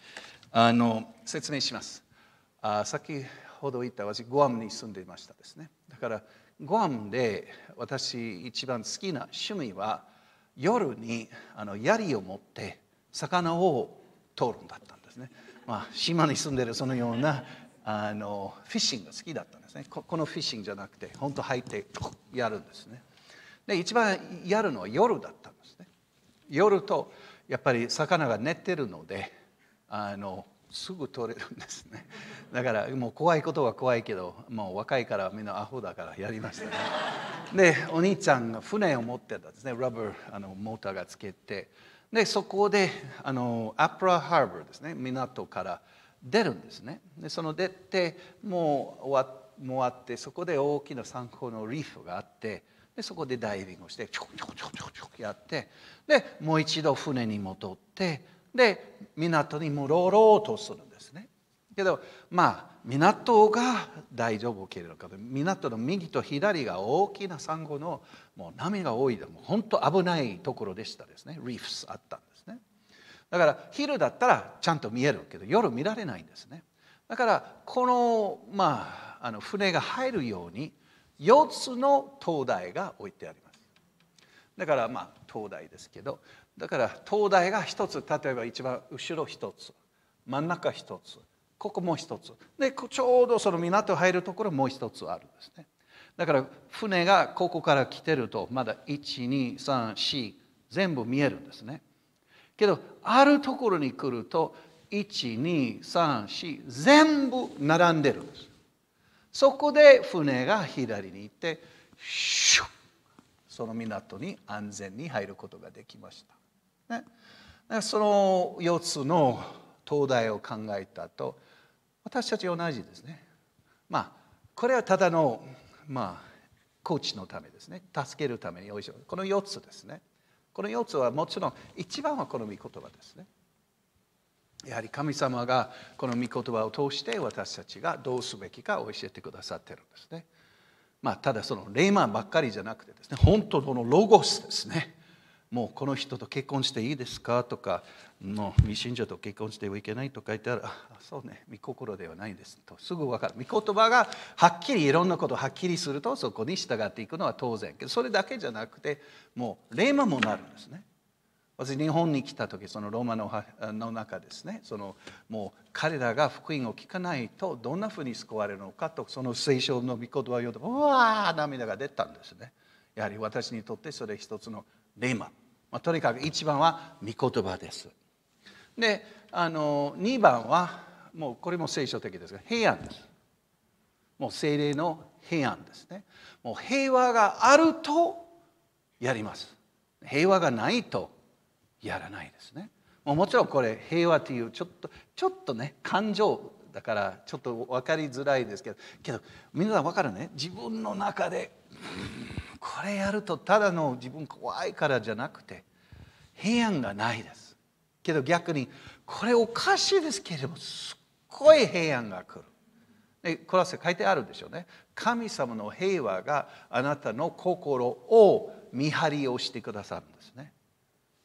あの説明しますあ先ほど言った私グアムに住んでいましたですねだからグアムで私一番好きな趣味は夜にあの槍を持って魚を取るんだったんですね、まあ、島に住んでるそのようなあのフィッシングが好きだったですねこのフィッシングじゃなくて本当入ってやるんですねで一番やるのは夜だったんですね夜とやっぱり魚が寝てるのであのすぐ取れるんですねだからもう怖いことは怖いけどもう若いからみんなアホだからやりましたねでお兄ちゃんが船を持ってたんですねラブあのモーターがつけてでそこであのアプラハーバーですね港から出るんですねでその出てもう終わもあってそこで大きな参考のリーフがあってでそこでダイビングをしてちょこちょこちょこちょこちょこやってでもう一度船に戻ってで港に戻ろうとするんですね。けどまあ港が大丈夫るのか港の右と左が大きなサンゴのもう波が多いでもう本当危ないところでしたですねリーフスあったんですねだから昼だったらちゃんと見えるけど夜見られないんですねだからこのまああの船が入るように4つの灯台が置いてありますだからまあ灯台ですけどだから灯台が1つ例えば一番後ろ1つ真ん中1つここも1つでちょうどその港入るところもう1つあるんですねだから船がここから来てるとまだ1234全部見えるんですねけどあるところに来ると1234全部並んでるんですそこで船が左に行ってシュその港に安全に入ることができました。ね、その4つの灯台を考えたと私たち同じですね。まあこれはただのまあコーチのためですね助けるためにおいしこの4つですねこの4つはもちろん一番はこの御言葉ですねやはり神様がこの御言葉を通して私たちがどうすべきか教えてくださってるんですね。まあ、ただそのレーマンばっかりじゃなくてですね本当のロゴスですね。もうこの人と結婚していいですかとかもう未信者と結婚してはいけないとか言ったらそうね御心ではないんですとすぐ分かる御言葉がはっきりいろんなことをはっきりするとそこに従っていくのは当然けどそれだけじゃなくてもうレーマンもなるんですね私日本に来た時そのローマのの中ですねそのもう彼らが福音を聞かないとどんなふうに救われるのかとその聖書の御言葉を読んでうわー涙が出たんですねやはり私にとってそれ一つのレーマ、まあ、とにかく一番は御言葉ですであの2番はもうこれも聖書的ですが平安ですもう精霊の平安ですねもう平和があるとやります平和がないとやらないですねもちろんこれ平和というちょっとちょっとね感情だからちょっと分かりづらいですけどけど皆さん分かるね自分の中でこれやるとただの自分怖いからじゃなくて平安がないですけど逆にこれおかしいですけれどもすっごい平安が来る。でコラス書いてあるでしょうね神様の平和があなたの心を見張りをしてくださるんですね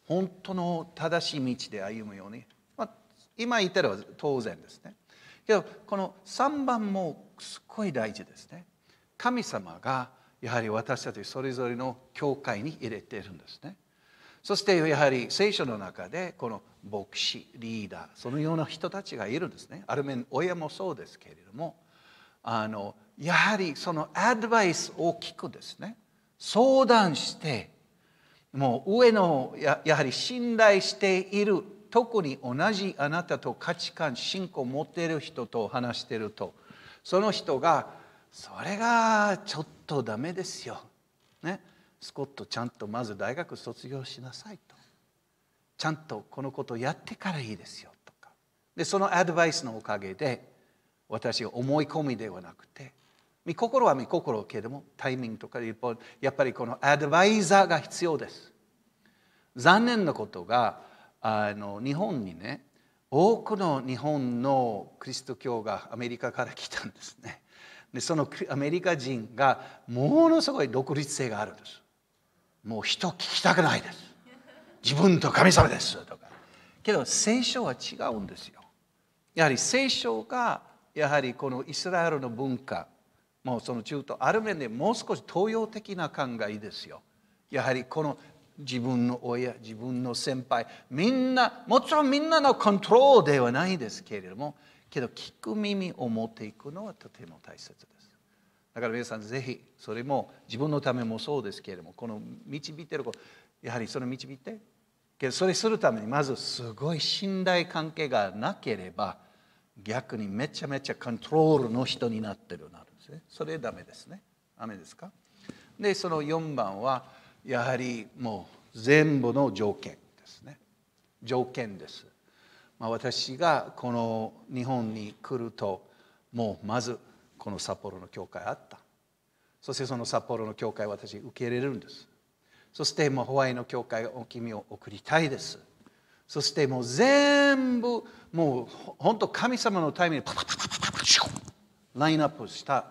本当の正しい道で歩むように、まあ、今言ったら当然ですねけどこの3番もすごい大事ですね神様がやはり私たちそれぞれの教会に入れているんですねそしてやはり聖書の中でこの牧師リーダーそのような人たちがいるんですねある面親もそうですけれどもあのやはりそのアドバイスを聞くですね相談してもう上のややはり信頼している特に同じあなたと価値観信仰を持っている人と話しているとその人がそれがちょっとダメですよ。ね、スコットちゃんとまず大学卒業しなさいとちゃんとこのことやってからいいですよとかでそのアドバイスのおかげで私思い込みではなくて御心は御心けれどもタイミングとかやっぱりこのアドバイザーが必要です残念なことがあの日本にね多くの日本のキリスト教がアメリカから来たんですねでそのアメリカ人がものすごい独立性があるんですもう人聞きたくないです自分と神様ですとかけど聖書は違うんですよやはり聖書がやはりこのイスラエルの文化もうその中東ある面でもう少し東洋的な考えですよやはりこの自分の親自分の先輩みんなもちろんみんなのコントロールではないですけれどもけど聞く耳を持っていくのはとても大切ですだから皆さんぜひそれも自分のためもそうですけれどもこの導いてる子やはりそれ導いてけどそれするためにまずすごい信頼関係がなければ逆にめちゃめちゃコントロールの人になってるなですねそれダメですね雨ですかでその4番はやはりもう全部の条件ですね条件です、まあ、私がこの日本に来るともうまずこの札幌の教会あったそしてその札幌の教会私受け入れるんですそしてもうホワイの教会を君を送りたいですそしてもう全部もう本当神様のためにパパパパパパシュラインアップした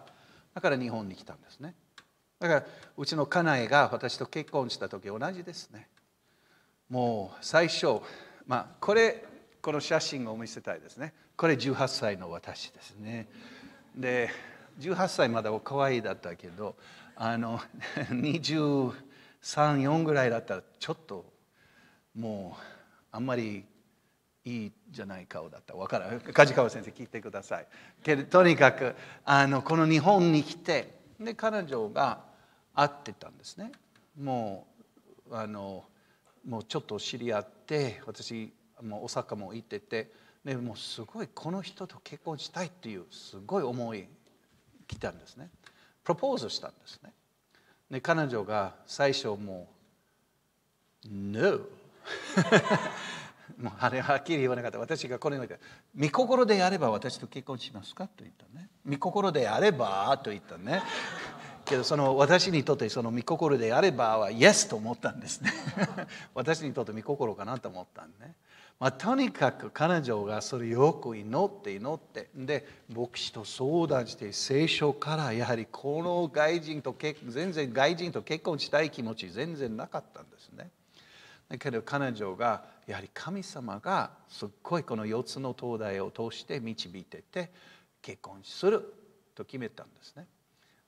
だから日本に来たんですねだからうちの家内が私と結婚した時同じですねもう最初まあこれこの写真を見せたいですねこれ18歳の私ですねで18歳まだお可愛いだったけどあの234 ぐらいだったらちょっともうあんまりいいじゃない顔だったわから梶川先生聞いてくださいけどとにかくあのこの日本に来てで彼女が会ってたんですねもうあのもうちょっと知り合って私もう大阪も行っててでもうすごいこの人と結婚したいっていうすごい思い来たんですねプロポーズしたんですねで彼女が最初もう「No! もうあれはっきり言わなかった私がこれを言って「見心でやれば私と結婚しますか?」と言ったね「見心でやれば」と言ったねけどその私にとってその「見心でやれば」は「イエス」と思ったんですね私にとって見心かなと思ったんね、まあ、とにかく彼女がそれよく祈って祈ってで牧師と相談して聖書からやはりこの外人と全然外人と結婚したい気持ち全然なかったんですだけど彼女がやはり神様がすっごいこの4つの灯台を通して導いてて結婚すると決めたんですね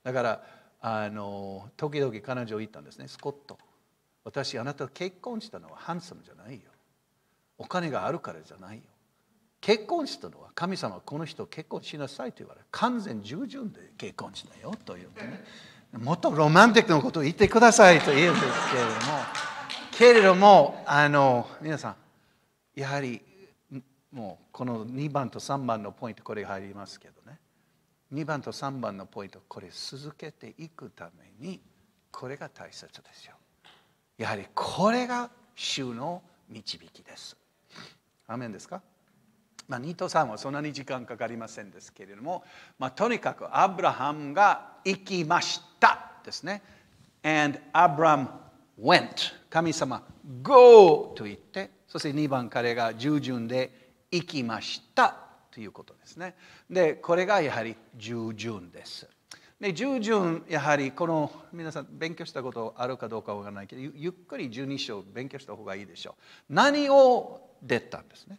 だからあの時々彼女言ったんですねスコット私あなた結婚したのはハンサムじゃないよお金があるからじゃないよ結婚したのは神様はこの人結婚しなさいと言われ完全従順で結婚したよと言ってねもっとロマンティックなことを言ってくださいと言うんですけれども。けれどもあの皆さんやはりもうこの2番と3番のポイントこれ入りますけどね2番と3番のポイントこれ続けていくためにこれが大切ですよやはりこれが主の導きですアメンですか、まあ、2と3はそんなに時間かかりませんですけれども、まあ、とにかくアブラハムが行きましたですね And Abram went 神様 go と言ってそして2番彼が従順で行きましたということですねでこれがやはり従順ですで従順やはりこの皆さん勉強したことあるかどうかわからないけどゆっくり12章勉強した方がいいでしょう何を出たんですね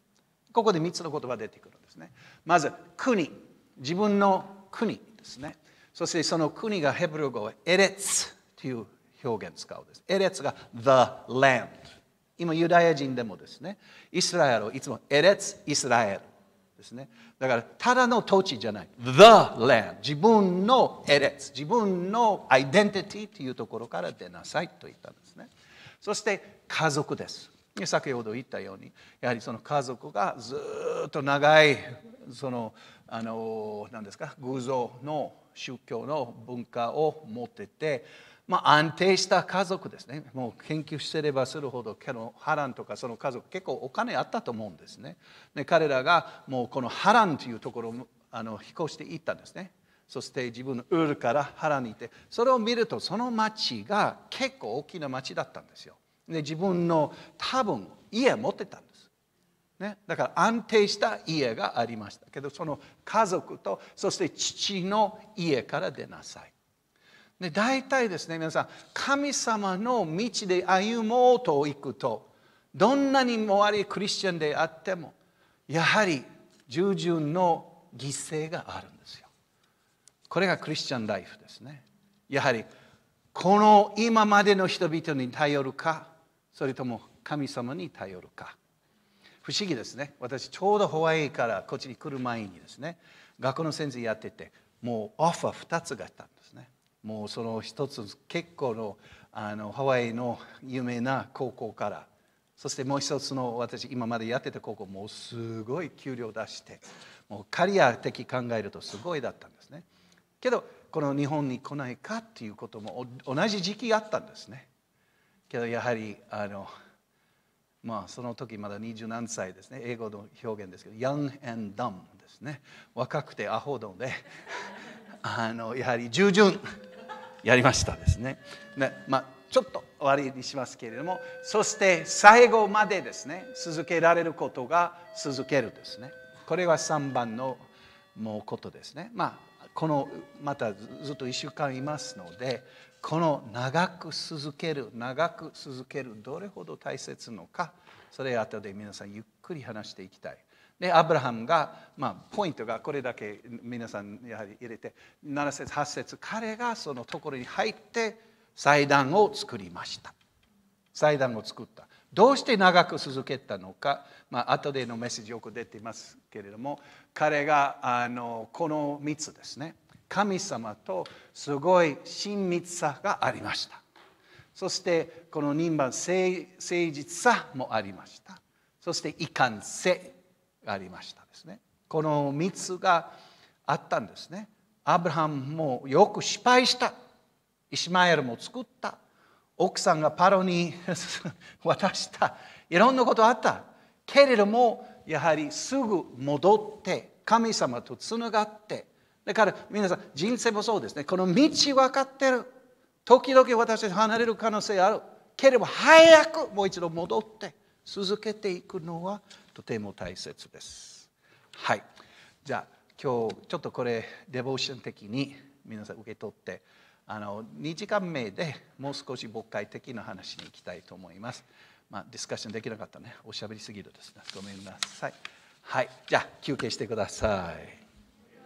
ここで3つの言葉出てくるんですねまず国自分の国ですねそしてその国がヘブル語はエレツという表現使うです。エレツが The Land。今、ユダヤ人でもですね、イスラエル、をいつもエレツ・イスラエルですね。だから、ただの土地じゃない。The Land。自分のエレツ、自分のアイデンティティというところから出なさいと言ったんですね。そして、家族です。先ほど言ったようにやはりその家族がずっと長いそのあの何ですか偶像の宗教の文化を持っててまあ、安定した家族ですねもう研究してればするほどけどハランとかその家族結構お金あったと思うんですねで彼らがもうこのハランというところあの飛行していったんですねそして自分のウールからハランにいてそれを見るとその町が結構大きな町だったんですよで自分の多分家持ってたんです、ね、だから安定した家がありましたけどその家族とそして父の家から出なさいで大体ですね皆さん神様の道で歩もうと行くとどんなにもありクリスチャンであってもやはり従順の犠牲があるんですよ。これがクリスチャンライフですね。やはりこの今までの人々に頼るかそれとも神様に頼るか不思議ですね私ちょうどホワイからこっちに来る前にですね学校の先生やっててもうオファー2つがあったもうその一つ結構のあのハワイの有名な高校からそしてもう一つの私今までやってた高校もうすごい給料出してもうカリア的考えるとすごいだったんですねけどこの日本に来ないかっていうことも同じ時期あったんですねけどやはりあのまあその時まだ二十何歳ですね英語の表現ですけど Young and dumb ですね若くてアホどんであのやはり従順やりましたですね。ねまあ、ちょっと終わりにしますけれどもそして最後までですね続けられることが続けるですね。これは3番のもうことですね。まあこのまたずっと1週間いますのでこの長く続ける長く続けるどれほど大切のかそれ後で皆さんゆっくり話していきたい。でアブラハムが、まあ、ポイントがこれだけ皆さんやはり入れて7節8節彼がそのところに入って祭壇を作りました祭壇を作ったどうして長く続けたのか、まあ後でのメッセージよく出ていますけれども彼があのこの3つですね神様とすごい親密さがありましたそしてこの2番誠実さもありましたそして遺憾性ありましたですねこの3つがあったんですねアブラハムもよく失敗したイシマエルも作った奥さんがパロに渡したいろんなことあったけれどもやはりすぐ戻って神様とつながってだから皆さん人生もそうですねこの道分かってる時々私たち離れる可能性あるけれども早くもう一度戻って続けていくのはとても大切です。はい。じゃあ今日ちょっとこれデボーション的に皆さん受け取ってあの2時間目でもう少し牧会的な話に行きたいと思います。まあ、ディスカッションできなかったね。おしゃべりすぎるですね。ごめんなさい。はい。じゃあ休憩してください。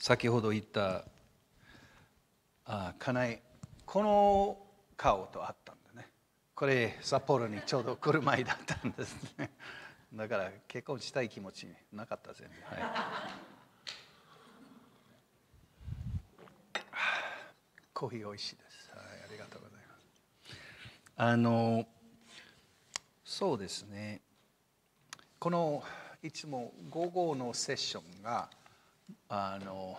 先ほど言ったあ家内この顔と会ったこれ札幌にちょうど来る前だったんですねだから結婚したい気持ちなかった全然はいコーヒー美味しいです、はい、ありがとうございますあのそうですねこのいつも午後のセッションがあの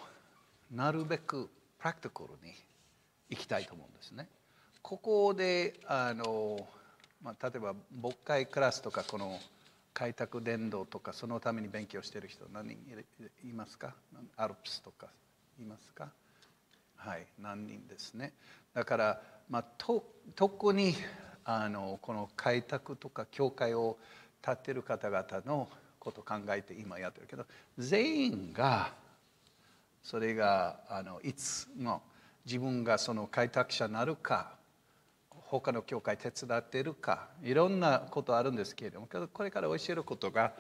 なるべくプラクティカルにいきたいと思うんですねここであの、まあ、例えば牧会クラスとかこの開拓伝道とかそのために勉強してる人何人いますかアルプスとかいますかはい何人ですねだから、まあ、と特にあのこの開拓とか教会を立てる方々のことを考えて今やってるけど全員がそれがあのいつの自分がその開拓者になるか他の教会手伝っているかいろんなことあるんですけれどもこれから教えることが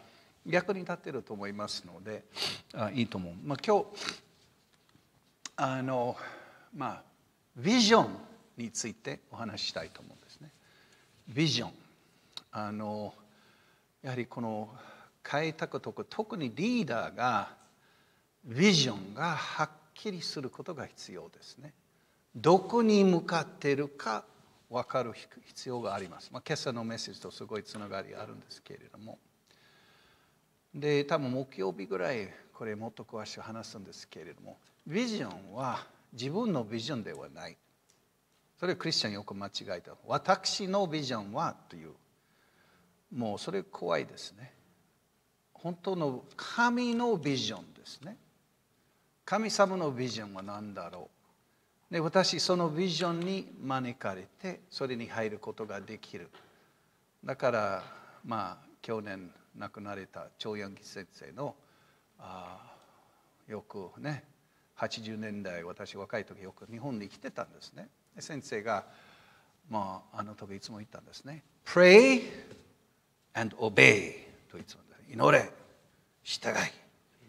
逆に立ってると思いますのであいいと思う。まあ、今日あの、まあ、ビジョンについてお話ししたいと思うんですね。ビジョンあのやはりこの開拓とか特にリーダーがビジョンがはっきりすることが必要ですね。どこに向かっているか分かる必要があります。まあ、今朝のメッセージとすごいつながりがあるんですけれども。で多分木曜日ぐらいこれもっと詳しく話すんですけれどもビジョンは自分のビジョンではないそれクリスチャンよく間違えた私のビジョンはというもうそれ怖いですね本当の神のビジョンですね神様のビジョンは何だろうで私そのビジョンに招かれてそれに入ることができるだからまあ去年亡くなれた長ヤン先生のあよくね80年代私若い時よく日本に来てたんですね先生がまああの時いつも言ったんですね「Pray and obey」といつも祈れ従い、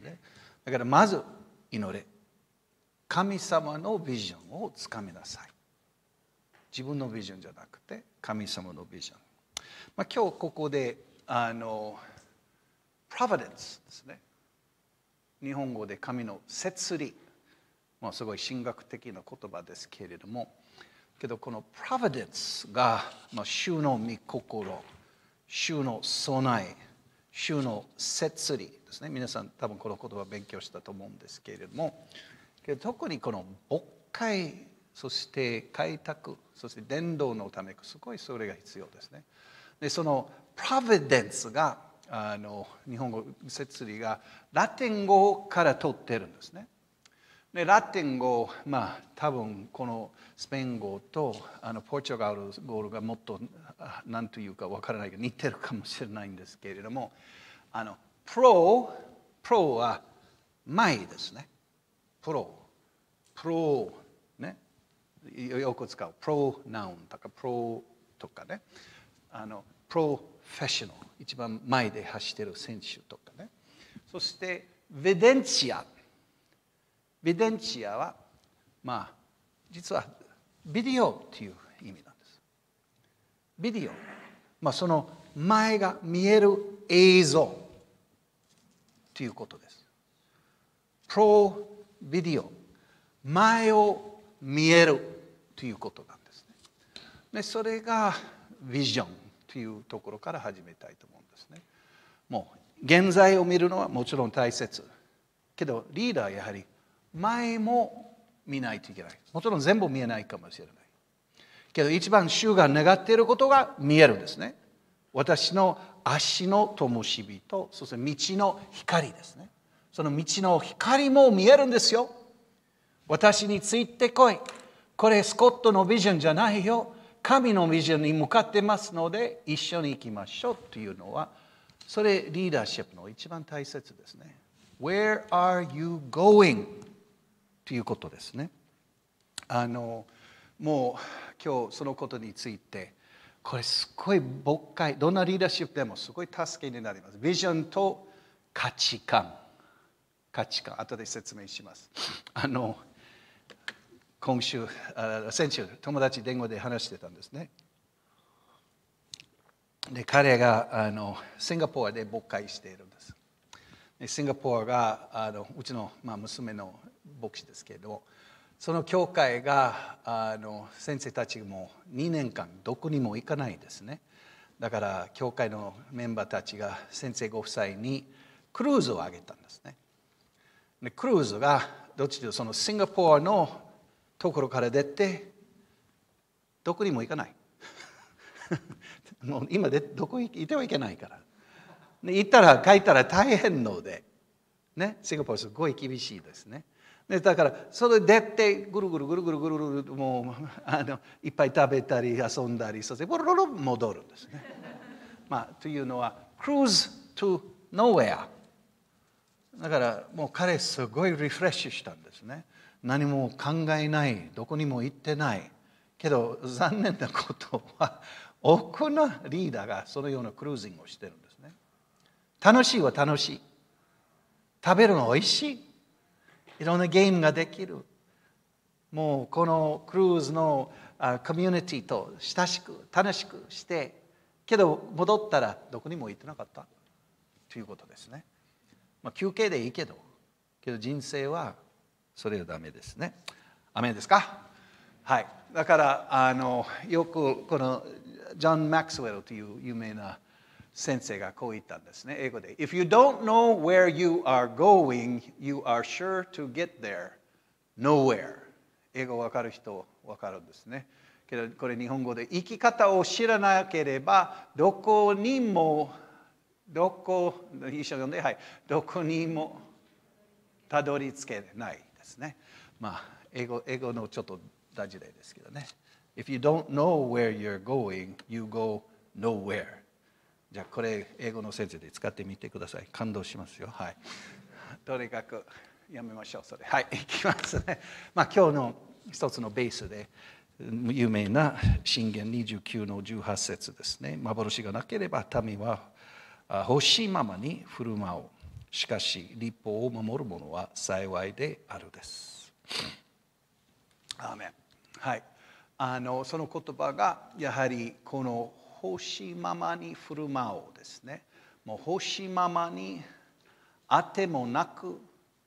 ね、だからまず祈れ神様のビジョンをつかみなさい自分のビジョンじゃなくて神様のビジョン、まあ、今日ここであのプロヴデンスですね日本語で神の摂理、まあ、すごい神学的な言葉ですけれどもけどこのプロヴデンスが、まあ、主の御心主の備え主の摂理ですね皆さん多分この言葉勉強したと思うんですけれどもけど特にこの牧会そして開拓そして伝道のためすごいそれが必要ですねでそのプロビデンスがあの日本語説理がラテン語から取ってるんですねでラテン語まあ多分このスペイン語とあのポルチュガル語がもっと何というか分からないけど似てるかもしれないんですけれどもあのプロプロは前ですねプロプロねよく使うプロナウンとかプロとかねあのプロフェッショナル一番前で走ってる選手とかねそしてヴィデンチアヴィデンチアはまあ実はビデオっていう意味なんですビデオまあその前が見える映像ということですプロビデオ前を見えるということなんですね。でそれがビジョンというところから始めたいと思うんですね。もう現在を見るのはもちろん大切けどリーダーはやはり前も見ないといけないもちろん全部見えないかもしれないけど一番主が願っていることが見えるんですね私の足の灯火とそして道の光ですねその道の光も見えるんですよ。私についてこい。これスコットのビジョンじゃないよ。神のビジョンに向かってますので一緒に行きましょうというのはそれリーダーシップの一番大切ですね。Where are you going? ということですね。あのもう今日そのことについてこれすごい牧会どんなリーダーシップでもすごい助けになります。ビジョンと価値観。価値観後で説明しますあの今週先週友達電話で話してたんですねで彼があのシンガポールで牧会しているんですでシンガポールがあのうちの、まあ、娘の牧師ですけどその教会があの先生たちも2年間どこにも行かないですねだから教会のメンバーたちが先生ご夫妻にクルーズをあげたんですねでクルーズがどっちというとそのシンガポールのところから出てどこにも行かない もう今でどこ行ってはいけないから行ったら帰ったら大変ので、ね、シンガポールすごい厳しいですねでだからそれ出てぐるぐるぐるぐるぐるぐるもうあのいっぱい食べたり遊んだりそしてボロロロ戻るんですね。まあ、というのはクルーズ・トゥ・ノーウェアだからもう彼すごいリフレッシュしたんですね何も考えないどこにも行ってないけど残念なことは多くのリーダーがそのようなクルージングをしてるんですね楽しいは楽しい食べるのおいしいいろんなゲームができるもうこのクルーズのコミュニティと親しく楽しくしてけど戻ったらどこにも行ってなかったということですね。まあ、休憩でいいけどけど人生はそれはダメですね。雨ですかはい、だからあのよくこのジョン・マクスウェルという有名な先生がこう言ったんですね英語で「If you don't know where you are going you are sure to get there nowhere」英語わかる人わかるんですねけどこれ日本語で「生き方を知らなければどこにもどこ、一緒読んで、はい、どこにもたどり着けないですね。まあ、英語英語のちょっと大事例ですけどね。If you don't know where you're going, you go nowhere. じゃあこれ英語の先生で使ってみてください。感動しますよ。はい。とにかくやめましょう、それ。はい、いきますね。まあ今日の一つのベースで、有名な信玄29の18節ですね。幻がなければ民は欲しいままに振る舞おうしかし立法を守る者は幸いであるですアーメンはいあのその言葉がやはりこの欲しいままに振る舞おうですねもう欲しいままにあてもなく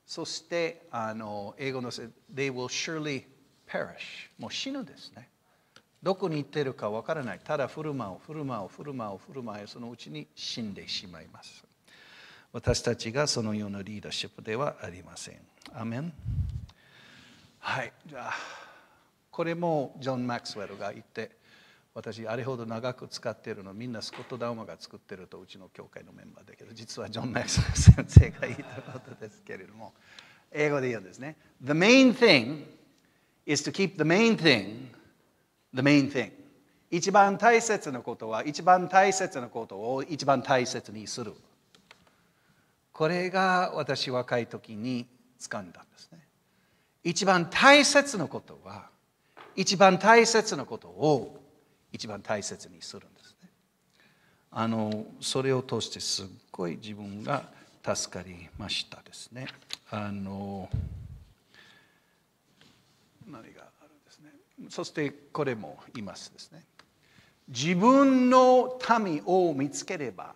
そしてあの英語の They will surely perish もう死ぬですねどこに行ってるかわからないただ振る舞う振る舞う振る舞う振る舞いそのうちに死んでしまいます私たちがそのようなリーダーシップではありませんアメンはいじゃあこれもジョン・マクスウェルが言って私あれほど長く使っているのみんなスコット・ダウマが作ってるとうちの教会のメンバーだけど実はジョン・マクスウェル先生が言ったことですけれども英語で言うんですね The main thing is to keep the main thing the main thing 一番大切なことは一番大切なことを一番大切にするこれが私若い時に掴んだんですね一番大切なことは一番大切なことを一番大切にするんですねあのそれを通してすっごい自分が助かりましたですねあの何がそしてこれもいますですね自分の民を見つければ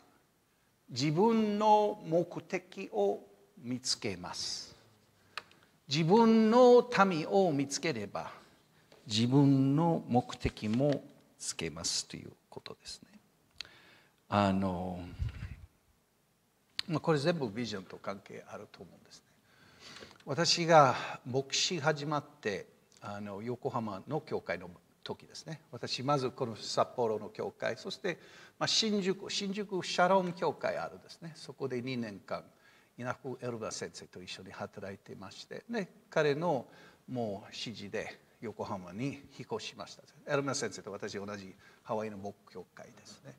自分の目的を見つけます自分の民を見つければ自分の目的もつけますということですねあのこれ全部ビジョンと関係あると思うんですね私が牧師始まってあの横浜の教会の時ですね私まずこの札幌の教会そして、まあ、新宿新宿シャロン教会あるですねそこで2年間稲穂エルバ先生と一緒に働いていましてね、彼のもう指示で横浜に引っ越しましたエルバ先生と私同じハワイの牧教会ですね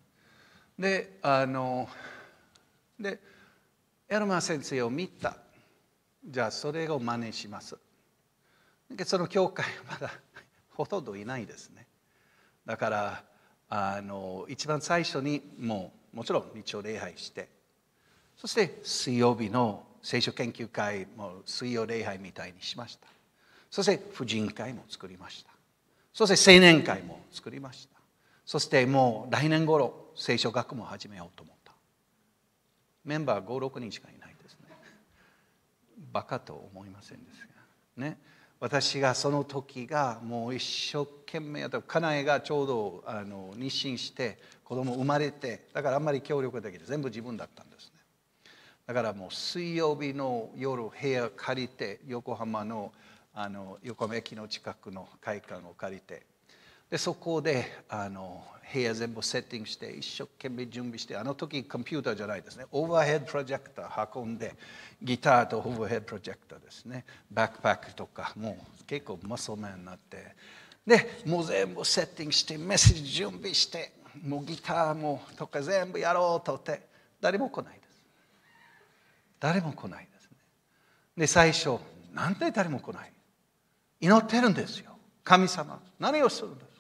であのでエルマ先生を見たじゃあそれを真似しますその教会まだほとんどいないですねだからあの一番最初にもうもちろん日曜礼拝してそして水曜日の聖書研究会も水曜礼拝みたいにしましたそして婦人会も作りましたそして青年会も作りましたそしてもう来年頃聖書学も始めようと思ったメンバー56人しかいないですねバカと思いませんですがね私がその時がもう一生懸命やった家内がちょうどあの妊娠して子供生まれてだからあんまり協力できな全部自分だったんですねだからもう水曜日の夜部屋借りて横浜のあの横浜駅の近くの会館を借りてでそこであの部屋全部セッティングして一生懸命準備してあの時コンピューターじゃないですねオーバーヘッドプロジェクター運んでギターとオーバーヘッドプロジェクターですねバックパックとかもう結構マッソメンになってでもう全部セッティングしてメッセージ準備してもうギターもとか全部やろうとって誰も来ないです誰も来ないですねで最初なんで誰も来ない祈ってるんですよ神様何をするんです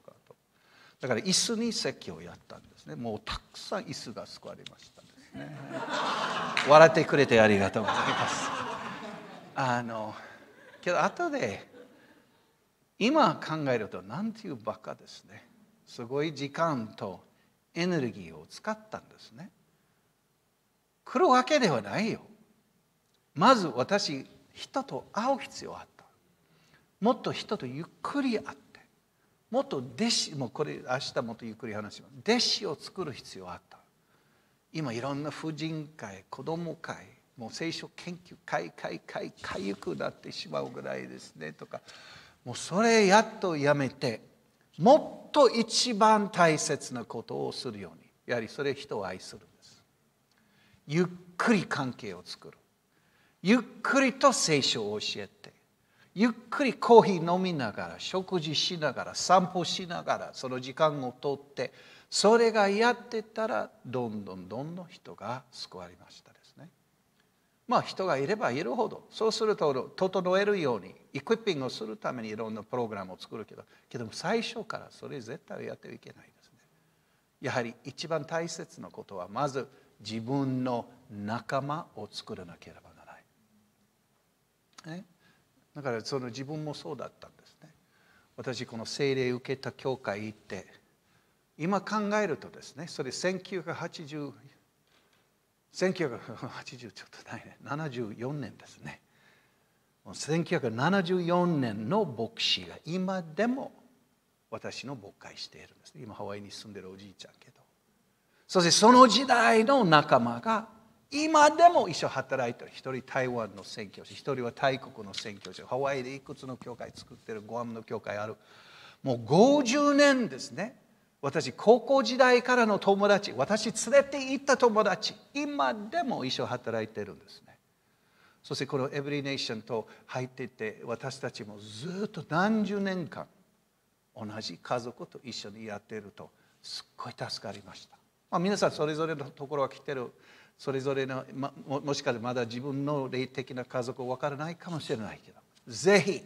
だから椅子に席をやったんですねもうたくさん椅子が救われましたですね笑ってくれてありがとうございますあのけど後で今考えるとなんていうバカですねすごい時間とエネルギーを使ったんですね来るわけではないよまず私人と会う必要あったもっと人とゆっくり会っもっと弟子もうこれ明日もっとゆっくり話します弟子を作る必要あった今いろんな婦人会子ども会もう聖書研究会会会かゆくなってしまうぐらいですねとかもうそれやっとやめてもっと一番大切なことをするようにやはりそれ人を愛するんですゆっくり関係を作るゆっくりと聖書を教えてゆっくりコーヒー飲みながら食事しながら散歩しながらその時間をとってそれがやってたらどんどんどんどん人が救われましたですね。まあ人がいればいるほどそうすると整えるようにエクイピングをするためにいろんなプログラムを作るけどけども最初からそれ絶対やってはいけないですね。やはり一番大切なことはまず自分の仲間を作らなければならない。ねだからその自分もそうだったんですね私この聖霊受けた教会行って今考えるとですねそれ1980九百8 0ちょっとないね74年ですね1974年の牧師が今でも私の牧会しているんです、今ハワイに住んでるおじいちゃんけどそしてその時代の仲間が今でも一緒働いてる一人台湾の宣教師一人は大国の宣教師ハワイでいくつの教会作ってるゴアムの教会あるもう50年ですね私高校時代からの友達私連れて行った友達今でも一緒働いてるんですねそしてこのエブリネーションと入っていて私たちもずっと何十年間同じ家族と一緒にやっているとすっごい助かりました、まあ、皆さんそれぞれのところは来てるそれぞれの、ま、もしかしたらまだ自分の霊的な家族分からないかもしれないけどぜひ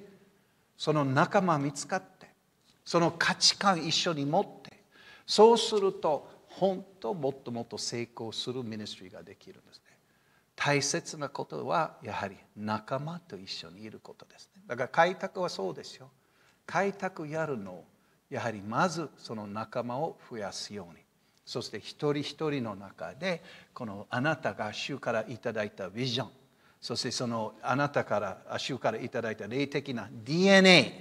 その仲間見つかってその価値観一緒に持ってそうすると本当もっともっと成功するミニストリーができるんですね大切なことはやはり仲間と一緒にいることですねだから開拓はそうですよ開拓やるのをやはりまずその仲間を増やすようにそして一人一人の中でこのあなたが主からいただいたビジョンそしてそのあなたから主からいただいた霊的な DNA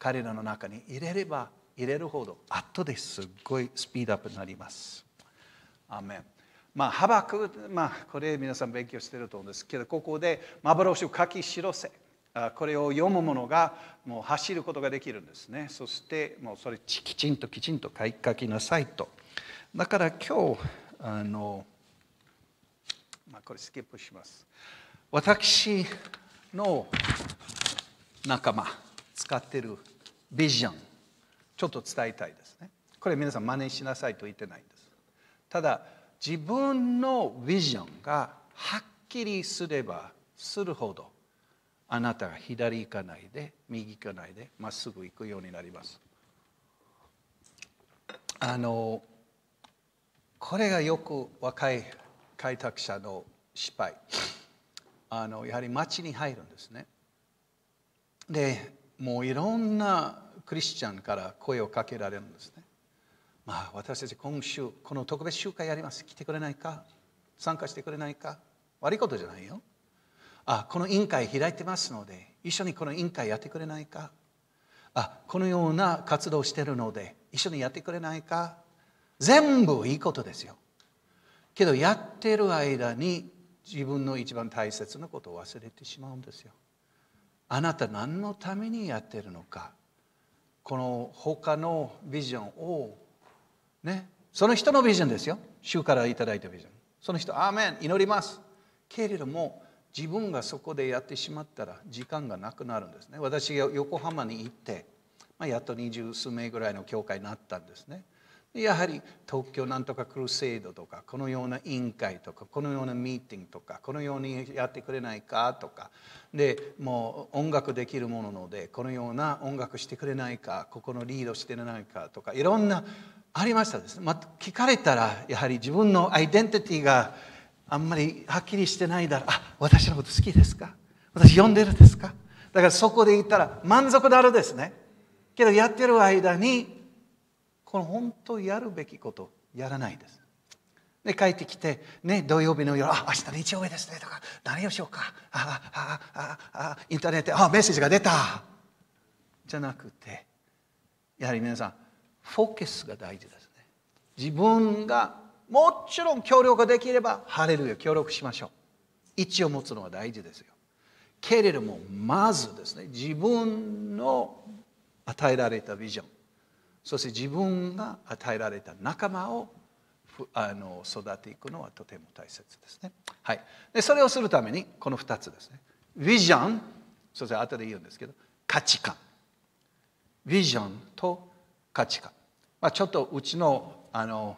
彼らの中に入れれば入れるほどあとですっごいスピードアップになります。アメンまあ、はばく、まあ、これ皆さん勉強してると思うんですけどここで幻を書きらせこれを読むものがもう走ることができるんですねそしてもうそれきちんときちんと書きなさいと。だから今日あの、まあ、これスキップします私の仲間使ってるビジョンちょっと伝えたいですねこれ皆さん真似しなさいと言ってないんですただ自分のビジョンがはっきりすればするほどあなたが左行かないで右行かないでまっすぐ行くようになりますあのこれがよく若い開拓者の失敗あのやはり町に入るんですねでもういろんなクリスチャンから声をかけられるんですねまあ私たち今週この特別集会やります来てくれないか参加してくれないか悪いことじゃないよあこの委員会開いてますので一緒にこの委員会やってくれないかあこのような活動してるので一緒にやってくれないか全部いいことですよけどやってる間に自分の一番大切なことを忘れてしまうんですよあなた何のためにやってるのかこの他のビジョンをねその人のビジョンですよ主から頂いたビジョンその人「アーメン祈ります」けれども自分がそこでやってしまったら時間がなくなるんですね私が横浜に行って、まあ、やっと二十数名ぐらいの教会になったんですねやはり東京なんとかクルセイドとかこのような委員会とかこのようなミーティングとかこのようにやってくれないかとかでもう音楽できるもののでこのような音楽してくれないかここのリードしてないかとかいろんなありましたですね、まあ、聞かれたらやはり自分のアイデンティティがあんまりはっきりしてないだろうあ私のこと好きですか私呼んでるですかだからそこで言ったら満足なるですねけどやってる間にこの本当やるべきことやらないですで帰ってきて、ね、土曜日の夜「あ明日日曜日ですね」とか「何をしようか」あああああインターネットあメッセージが出た」じゃなくてやはり皆さんフォーケスが大事ですね自分がもちろん協力ができればハレルヤ協力しましょう位置を持つのは大事ですよけれどもまずですね自分の与えられたビジョンそして自分が与えられた仲間をあの育てていくのはとても大切ですね。はい、でそれをするためにこの2つですね。ビジョンそして後で言うんですけど価値観ビジョンと価値観、まあ、ちょっとうちのあの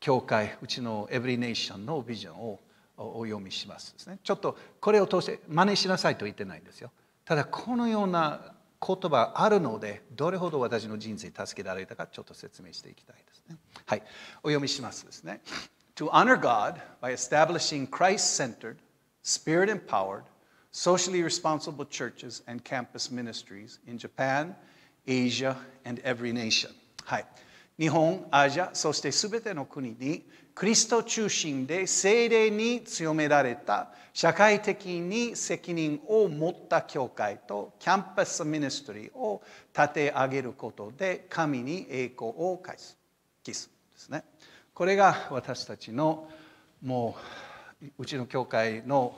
教会うちのエブリネーションのビジョンをお読みしますですねちょっとこれを通して真似しなさいと言ってないんですよただこのような言葉あるのでどれほど私の人生助けられたかちょっと説明していきたいですね。はい、お読みしますですね。To honor God by establishing Christ centered, spirit empowered, socially responsible churches and campus ministries in Japan, Asia, and every nation. はい。日本、アジア、そしてすべての国にクリスト中心で精霊に強められた社会的に責任を持った教会とキャンパスミニストリーを立て上げることで神に栄光を返す。キスですね。これが私たちのもううちの教会の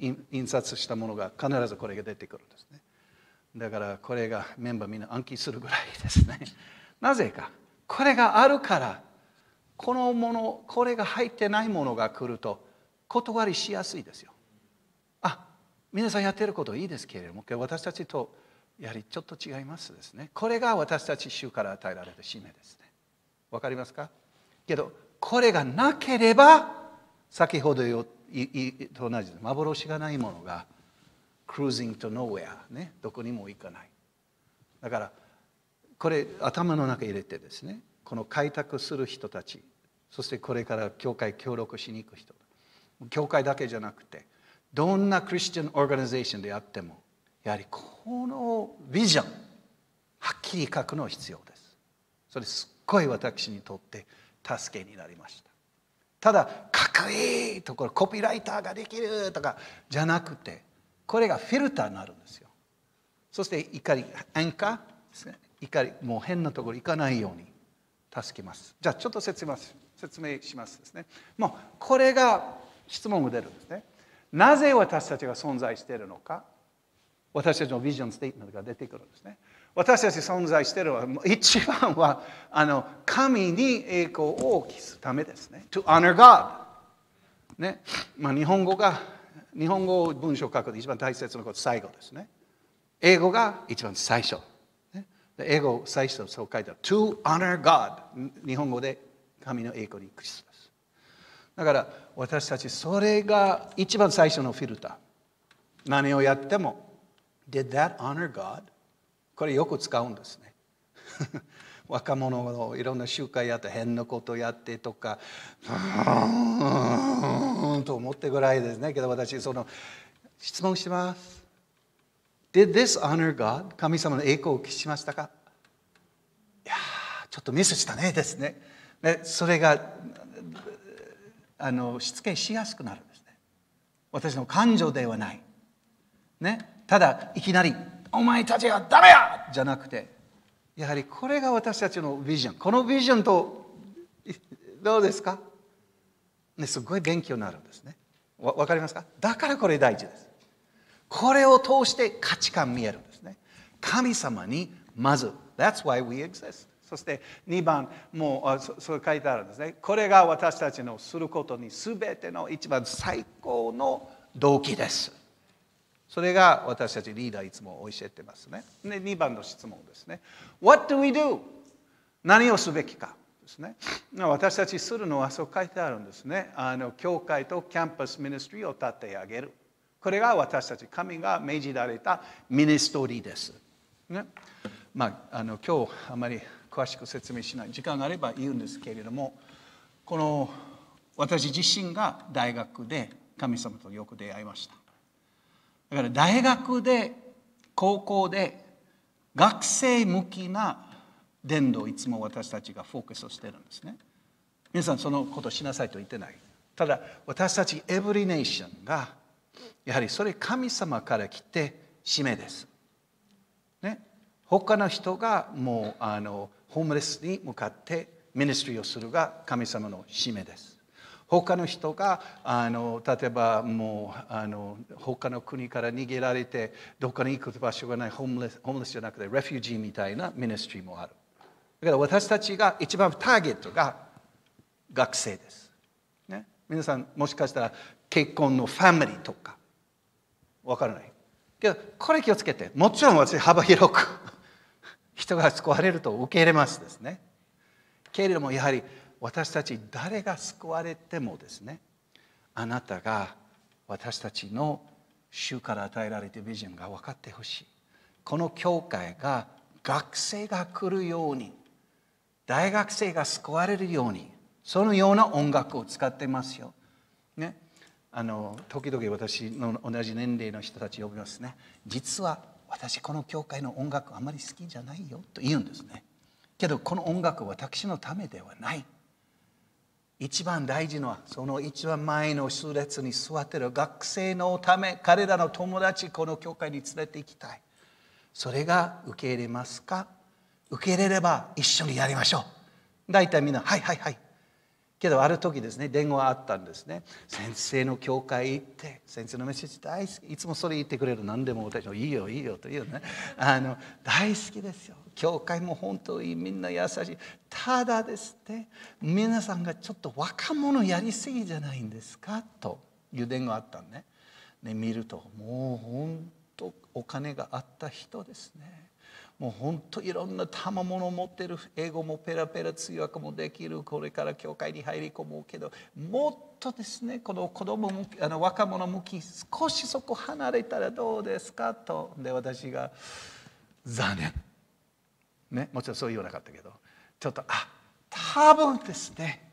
印刷したものが必ずこれが出てくるんですね。だからこれがメンバーみんな暗記するぐらいですね。なぜかこれがあるからこのものこれが入ってないものが来ると断りしやすいですよ。あ皆さんやってることいいですけれども私たちとやはりちょっと違いますですね。これが私たち主から与えられた使命ですね。わかりますかけどこれがなければ先ほどよと同じです幻がないものがクルージングとノーウェアねどこにも行かない。だからこれ頭の中入れてですねこの開拓する人たちそしてこれから教会協力しに行く人教会だけじゃなくてどんなクリスチャン・オーガニゼーションであってもやはりこのビジョンはっきり書くの必要ですそれすっごい私にとって助けになりましたただかっこいいところコピーライターができるとかじゃなくてこれがフィルターになるんですよそして怒りアンですね怒りもう変なところ行かないように助けますじゃあちょっと説明します説明しますですねもうこれが質問が出るんですねなぜ私たちが存在しているのか私たちのビジョンステートメントが出てくるんですね私たち存在しているのは一番はあの神に栄光を期すためですね to honor God ねまあ、日本語が日本語を文章を書くの一番大切なこと最後ですね英語が一番最初英語最初そう書いてある。To honor God。日本語で神の栄光にクリスマス。だから私たちそれが一番最初のフィルター。何をやっても。Did that honor God? これよく使うんですね。若者のいろんな集会やって変なことやってとか と思ってぐらいですねけど私その質問します Did this honor God? 神様の栄光を期しましたかいやちょっとミスしたねですね。でそれがあのしつけしやすくなるんですね。私の感情ではない。ね、ただいきなり「お前たちはダメや!」じゃなくてやはりこれが私たちのビジョンこのビジョンとどうですか、ね、すごい勉強になるんですね。わ分かりますかだからこれ大事です。これを通して価値観見えるんですね。神様にまず、That's why we exist. そして2番もうそう書いてあるんですね。これが私たちのすることに全ての一番最高の動機です。それが私たちリーダーいつも教えてますね。で2番の質問ですね。What do we do? 何をすべきかですね。私たちするのはそう書いてあるんですね。あの教会とキャンパスミニストリーを立て上げる。これが私たち、神が命じられたミニストリーです。ねまあ、あの今日あまり詳しく説明しない時間があれば言うんですけれどもこの私自身が大学で神様とよく出会いましただから大学で高校で学生向きな伝道をいつも私たちがフォーカスをしてるんですね皆さんそのことしなさいと言ってないただ私たちエブリネーションがやはりそれ神様から来て使命です。ね、他の人がもうあのホームレスに向かってミニストリーをするが神様の使命です。他の人があの例えばもうあの他の国から逃げられてどこに行く場所がないホームレスホームレスじゃなくてレフュージーみたいなミニストリーもある。だから私たちが一番ターゲットが学生です。ね、皆さんもしかしたら結婚のファミリーとかわからないけどこれ気をつけてもちろん私幅広く 人が救われると受け入れますですねけれどもやはり私たち誰が救われてもですねあなたが私たちの主から与えられるビジョンが分かってほしいこの教会が学生が来るように大学生が救われるようにそのような音楽を使ってますよあの時々私の同じ年齢の人たち呼びますね実は私この教会の音楽あまり好きじゃないよと言うんですねけどこの音楽は私のためではない一番大事のはその一番前の数列に座ってる学生のため彼らの友達この教会に連れて行きたいそれが受け入れますか受け入れれば一緒にやりましょう大体みんな「はいはいはいけどある時ですね電話あったんですね先生の教会行って先生のメッセージ大好きいつもそれ言ってくれる何でも私もいいよいいよというねあの大好きですよ教会も本当にみんな優しいただですね皆さんがちょっと若者やりすぎじゃないんですかという電話があったんねね見るともう本当お金があった人ですねもう本当いろんな賜物を持ってる英語もペラペラ通訳もできるこれから教会に入り込もうけどもっとですねこの子供向きあの若者向き少しそこ離れたらどうですかとで私が「残念」ねもちろんそう言わなかったけどちょっとあ多分ですね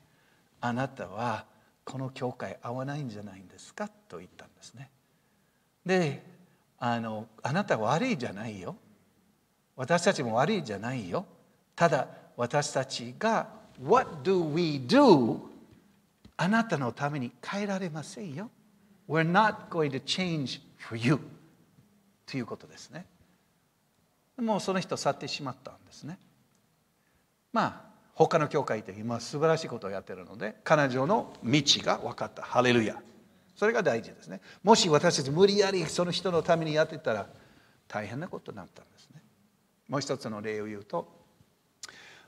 あなたはこの教会合わないんじゃないんですかと言ったんですね。であのあなた悪いじゃないよ私たちも悪いじゃないよただ私たちが What do we do? あなたのために変えられませんよ We're not going to change for you ということですねもうその人去ってしまったんですねまあ他の教会って今素晴らしいことをやってるので彼女の道が分かったハレルヤそれが大事ですねもし私たち無理やりその人のためにやってたら大変なことになったんですもう一つの例を言うと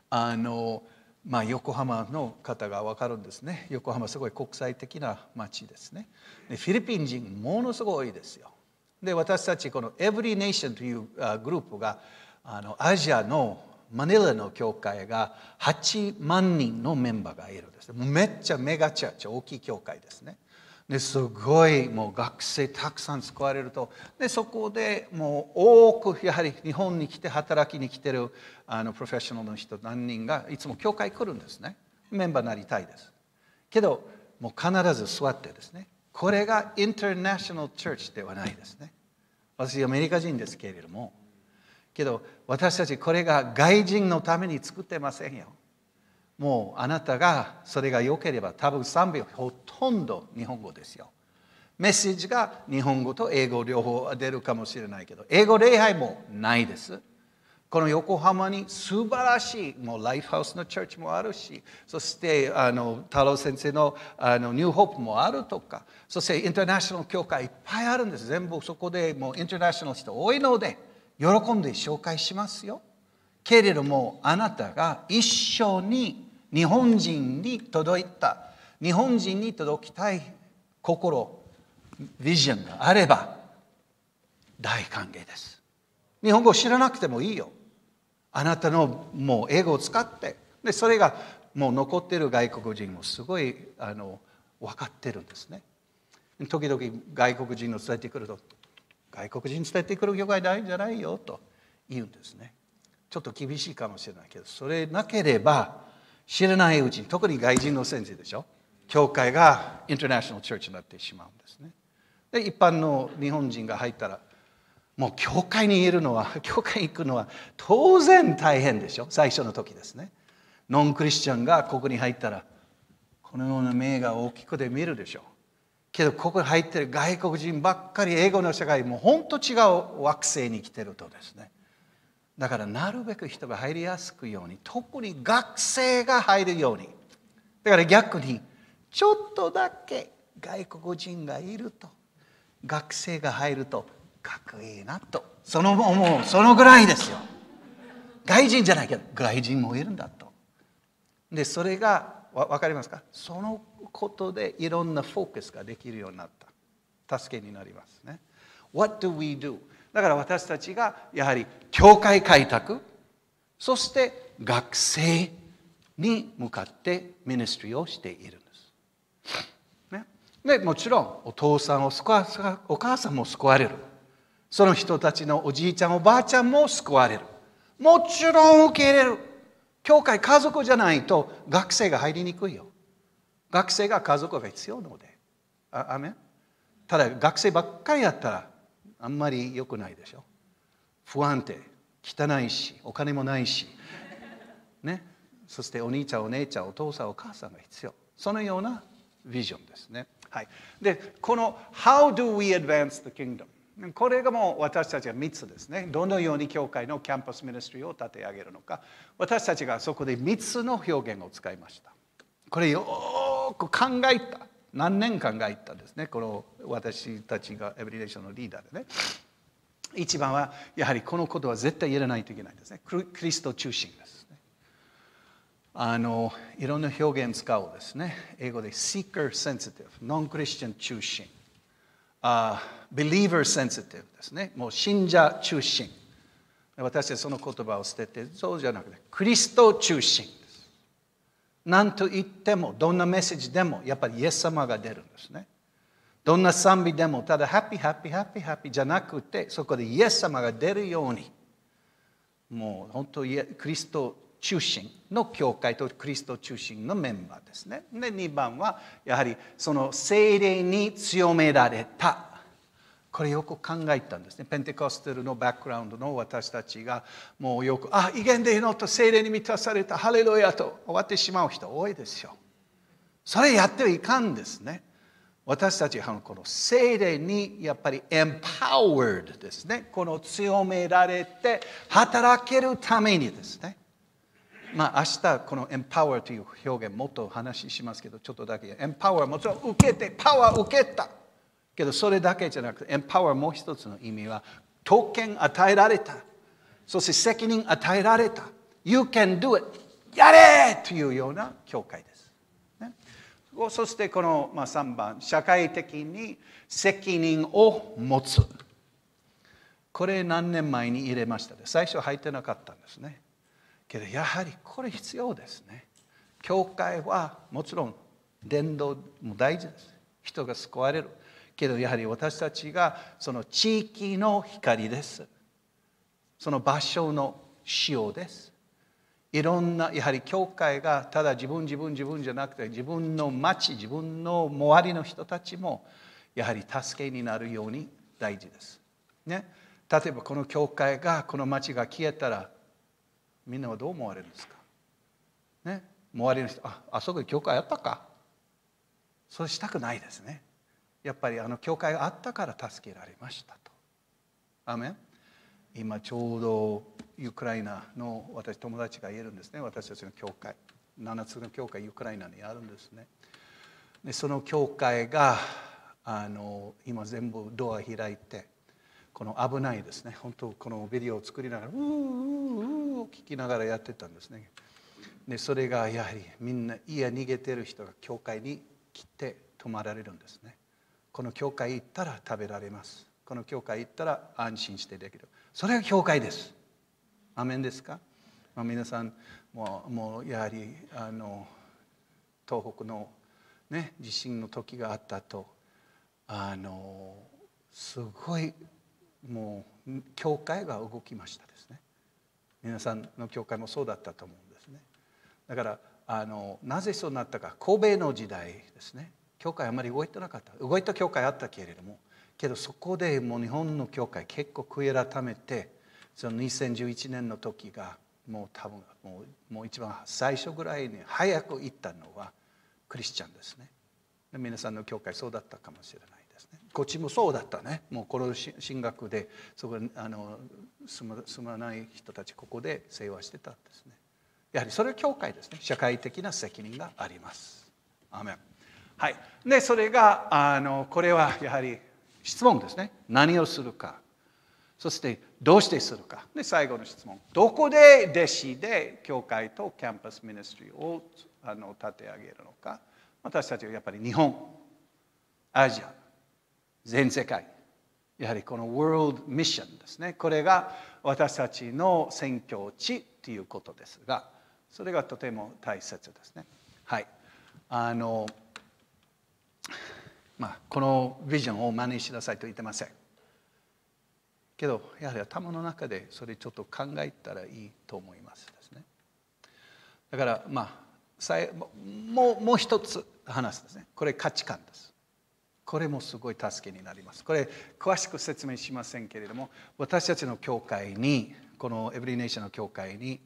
あの、まあ、横浜の方が分かるんですね横浜すごい国際的な街ですねでフィリピン人ものすごいですよで私たちこの Every Nation というグループがあのアジアのマニラの教会が8万人のメンバーがいるんですめっちゃメガチャーチ大きい教会ですねですごいもう学生たくさん救われるとでそこでもう多くやはり日本に来て働きに来てるあのプロフェッショナルの人何人がいつも教会来るんですねメンバーになりたいですけどもう必ず座ってですねこれがインターナショナルチャーチではないですね私アメリカ人ですけれどもけど私たちこれが外人のために作ってませんよもうあなたがそれが良ければ多分賛美ほとんど日本語ですよメッセージが日本語と英語両方出るかもしれないけど英語礼拝もないですこの横浜に素晴らしいもうライフハウスのチャーチもあるしそしてあの太郎先生のあのニューホープもあるとかそしてインターナショナル協会いっぱいあるんです全部そこでもうインターナショナル人多いので喜んで紹介しますよけれどもあなたが一緒に日本人に届いた日本人に届きたい心ビジョンがあれば大歓迎です日本語を知らなくてもいいよあなたのもう英語を使ってでそれがもう残ってる外国人もすごいあの分かってるんですね時々外国人を伝えてくると外国人伝えてくる業界ないんじゃないよと言うんですねちょっと厳しいかもしれないけどそれなければ知らないうちに特に外人の先生でしょ教会がインターナショナルチャーチになってしまうんですねで一般の日本人が入ったらもう教会にいるのは 教会に行くのは当然大変でしょ最初の時ですねノンクリスチャンがここに入ったらこのような目が大きくで見るでしょけどここに入ってる外国人ばっかり英語の社会も本当違う惑星に来てるとですねだからなるべく人が入りやすくように特に学生が入るようにだから逆にちょっとだけ外国人がいると学生が入るとかっこいいなとその思うそのぐらいですよ外人じゃないけど外人もいるんだとでそれが分かりますかそのことでいろんなフォーカスができるようになった助けになりますね What do we do? だから私たちがやはり教会開拓そして学生に向かってミニストリーをしているんです。ね、でもちろんお父さんを救わお母さんも救われるその人たちのおじいちゃんおばあちゃんも救われるもちろん受け入れる教会家族じゃないと学生が入りにくいよ学生が家族が必要なのでああめただ学生ばっかりやったらあんまり良くないでしょ不安定汚いしお金もないし、ね、そしてお兄ちゃんお姉ちゃんお父さんお母さんが必要そのようなビジョンですね、はい、でこの「How do we advance the kingdom?」これがもう私たちは3つですね。どのように教会のキャンパスミニストリーを立て上げるのか。私たちがそこで3つの表現を使いました。これよく考えた。何年間が行ったんですねこの私たちがエブリデーションのリーダーでね一番はやはりこのことは絶対やらないといけないんですねクリスト中心ですねあのいろんな表現使うですね英語で seeker sensitive ノンクリスチャン中心あ believer sensitive ですねもう信者中心私はその言葉を捨ててそうじゃなくてクリスト中心何と言ってもどんなメッセージでもやっぱりイエス様が出るんですねどんな賛美でもただハッピーハッピーハッピーハッピーじゃなくてそこでイエス様が出るようにもう本当クリスト中心の教会とクリスト中心のメンバーですね。で2番はやはりその精霊に強められたこれよく考えたんですねペンテコステルのバックグラウンドの私たちがもうよく「あ威厳で祈った精霊に満たされたハレルヤ」と終わってしまう人多いですよ。それやってはいかんですね。私たちはこの精霊にやっぱり empowered ですね。この強められて働けるためにですね。まあ明日この empower という表現もっと話しますけどちょっとだけ empower もちろん受けてパワー受けたけどそれだけじゃなくてエンパワーもう一つの意味は特権与えられたそして責任与えられた You can do it やれというような教会です、ね、そしてこの、まあ、3番社会的に責任を持つこれ何年前に入れましたで最初入ってなかったんですねけどやはりこれ必要ですね教会はもちろん伝道も大事です人が救われるけどやはり私たちがその地域の光ですその場所の塩ですいろんなやはり教会がただ自分自分自分じゃなくて自分の町自分の周りの人たちもやはり助けになるように大事です。ね、例えばこの教会がこの町が消えたらみんなはどう思われるんですか、ね、周りの人ああそこで教会あったかそれしたくないですね。やっぱりあの教会があったから助けられましたと。アメ今ちょうどウクライナの私友達がいるんですね私たちの教会7つの教会ウクライナにあるんですね。でその教会があの今全部ドア開いてこの危ないですね本当このビデオを作りながら「うーうう聞きながらやってたんですねでそれがやはりみんな家逃げてる人が教会に来て泊まられるんですねこの教会行ったら食べられますこの教会行ったら安心してできるそれが教会ですアメンですか、まあ、皆さんももうやはりあの東北の、ね、地震の時があったとあのすごいもう教会が動きましたですね皆さんの教会もそうだったと思うんですねだからあのなぜそうなったか神戸の時代ですね教会あまり動いてなかった動いた教会あったけれどもけどそこでもう日本の教会結構悔い改めてその2011年の時がもう多分もうもう一番最初ぐらいに早く行ったのはクリスチャンですね皆さんの教会そうだったかもしれないですねこっちもそうだったねもうこの進学でそこあの住ま住まない人たちここで世話してたんですねやはりそれは教会ですね社会的な責任がありますアメンはい、でそれがあのこれはやはり質問ですね何をするかそしてどうしてするかで最後の質問どこで弟子で教会とキャンパスミニストリーをあの立て上げるのか私たちはやっぱり日本アジア全世界やはりこの World Mission ですねこれが私たちの宣教地ということですがそれがとても大切ですねはいあのまあ、このビジョンを真似しなさいと言ってませんけどやはり頭の中でそれちょっと考えたらいいと思いますですねだからまあもうもう一つ話すですねこれ価値観ですこれもすごい助けになりますこれ詳しく説明しませんけれども私たちの教会にこのエブリネーションの教会に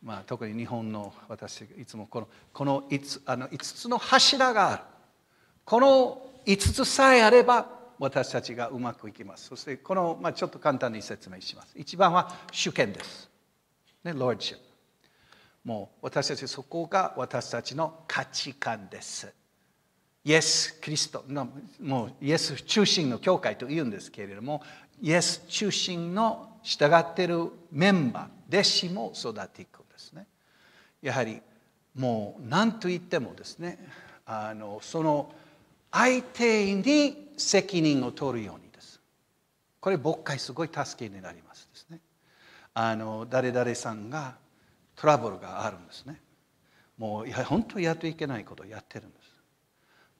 まあ、特に日本の私いつもこのこの 5, あの5つの柱があるこの5つさえあれば私たちがうまくいきますそしてこの、まあ、ちょっと簡単に説明します一番は主権です、ね、ロー r d s h もう私たちそこが私たちの価値観ですイエス・キリストのもうイエス中心の教会というんですけれどもイエス中心の従っているメンバー弟子も育っていくんですねやはりもう何と言ってもですねあのその相手に責任を取るようにです。これ僕はすごい助けになりますですね。あの誰々さんがトラブルがあるんですね。もうや本当やっといけないことをやってるんです。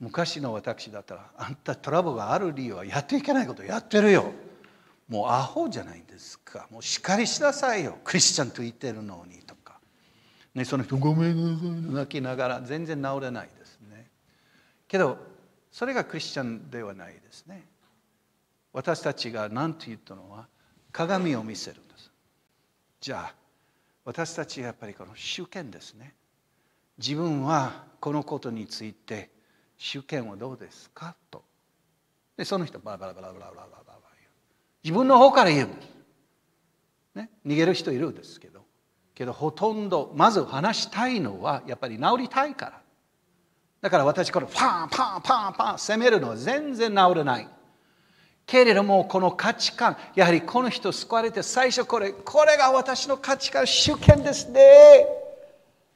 昔の私だったらあんたトラブルがある理由はやっていけないことやってるよ。もうアホじゃないですか。もうしっかりしなさいよ。クリスチャンと言ってるのにとか。ね、その人ごめんなさい泣きながら全然治れないですね。けどそれがクリスチャンではないですね私たちが何と言ったのは鏡を見せるんですじゃあ私たちはやっぱりこの主権ですね自分はこのことについて主権はどうですかとでその人バラバラバラバラバラバラバラ自分の方から言う、ね、逃げる人いるんですけどけどほとんどまず話したいのはやっぱり治りたいからだから私これパンパンパンパン攻めるのは全然治らないけれどもこの価値観やはりこの人救われて最初これこれが私の価値観主権ですね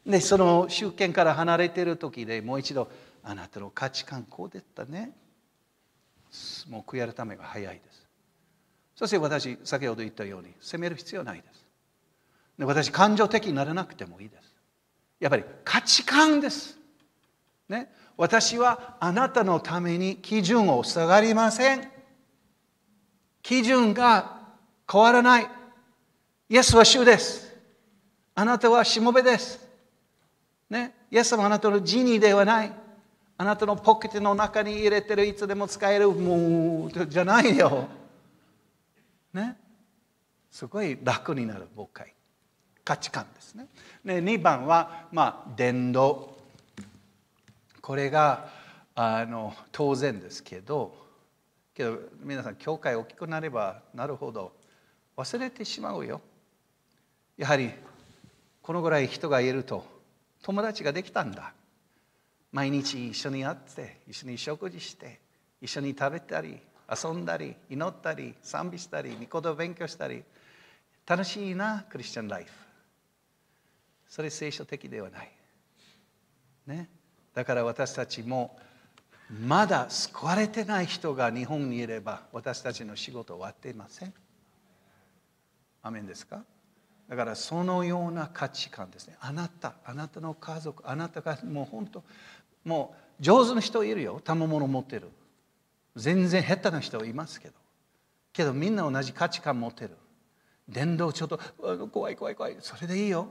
でその主権から離れてる時でもう一度あなたの価値観こうでったねもう悔やるためが早いですそして私先ほど言ったように責める必要ないですで私感情的にならなくてもいいですやっぱり価値観ですね、私はあなたのために基準を下がりません。基準が変わらない。イエスは主です。あなたはしもべです。ね、イエス様あなたのジニーではない。あなたのポケットの中に入れてるいつでも使えるもうじゃないよ。ね、すごい楽になる誤解価値観ですね。ね2番は、まあ、伝道これがあの当然ですけどけど皆さん教会大きくなればなるほど忘れてしまうよやはりこのぐらい人がいると友達ができたんだ毎日一緒に会って一緒に食事して一緒に食べたり遊んだり祈ったり賛美したり御事を勉強したり楽しいなクリスチャンライフそれ聖書的ではないねだから私たちもまだ救われてない人が日本にいれば私たちの仕事終わっていません。アメンですかだからそのような価値観ですね。あなた、あなたの家族、あなたがもう本当、もう上手な人いるよ。賜物持ってる。全然下手な人いますけど。けどみんな同じ価値観持ってる。伝道ちょっと怖い怖い怖い。それでいいよ。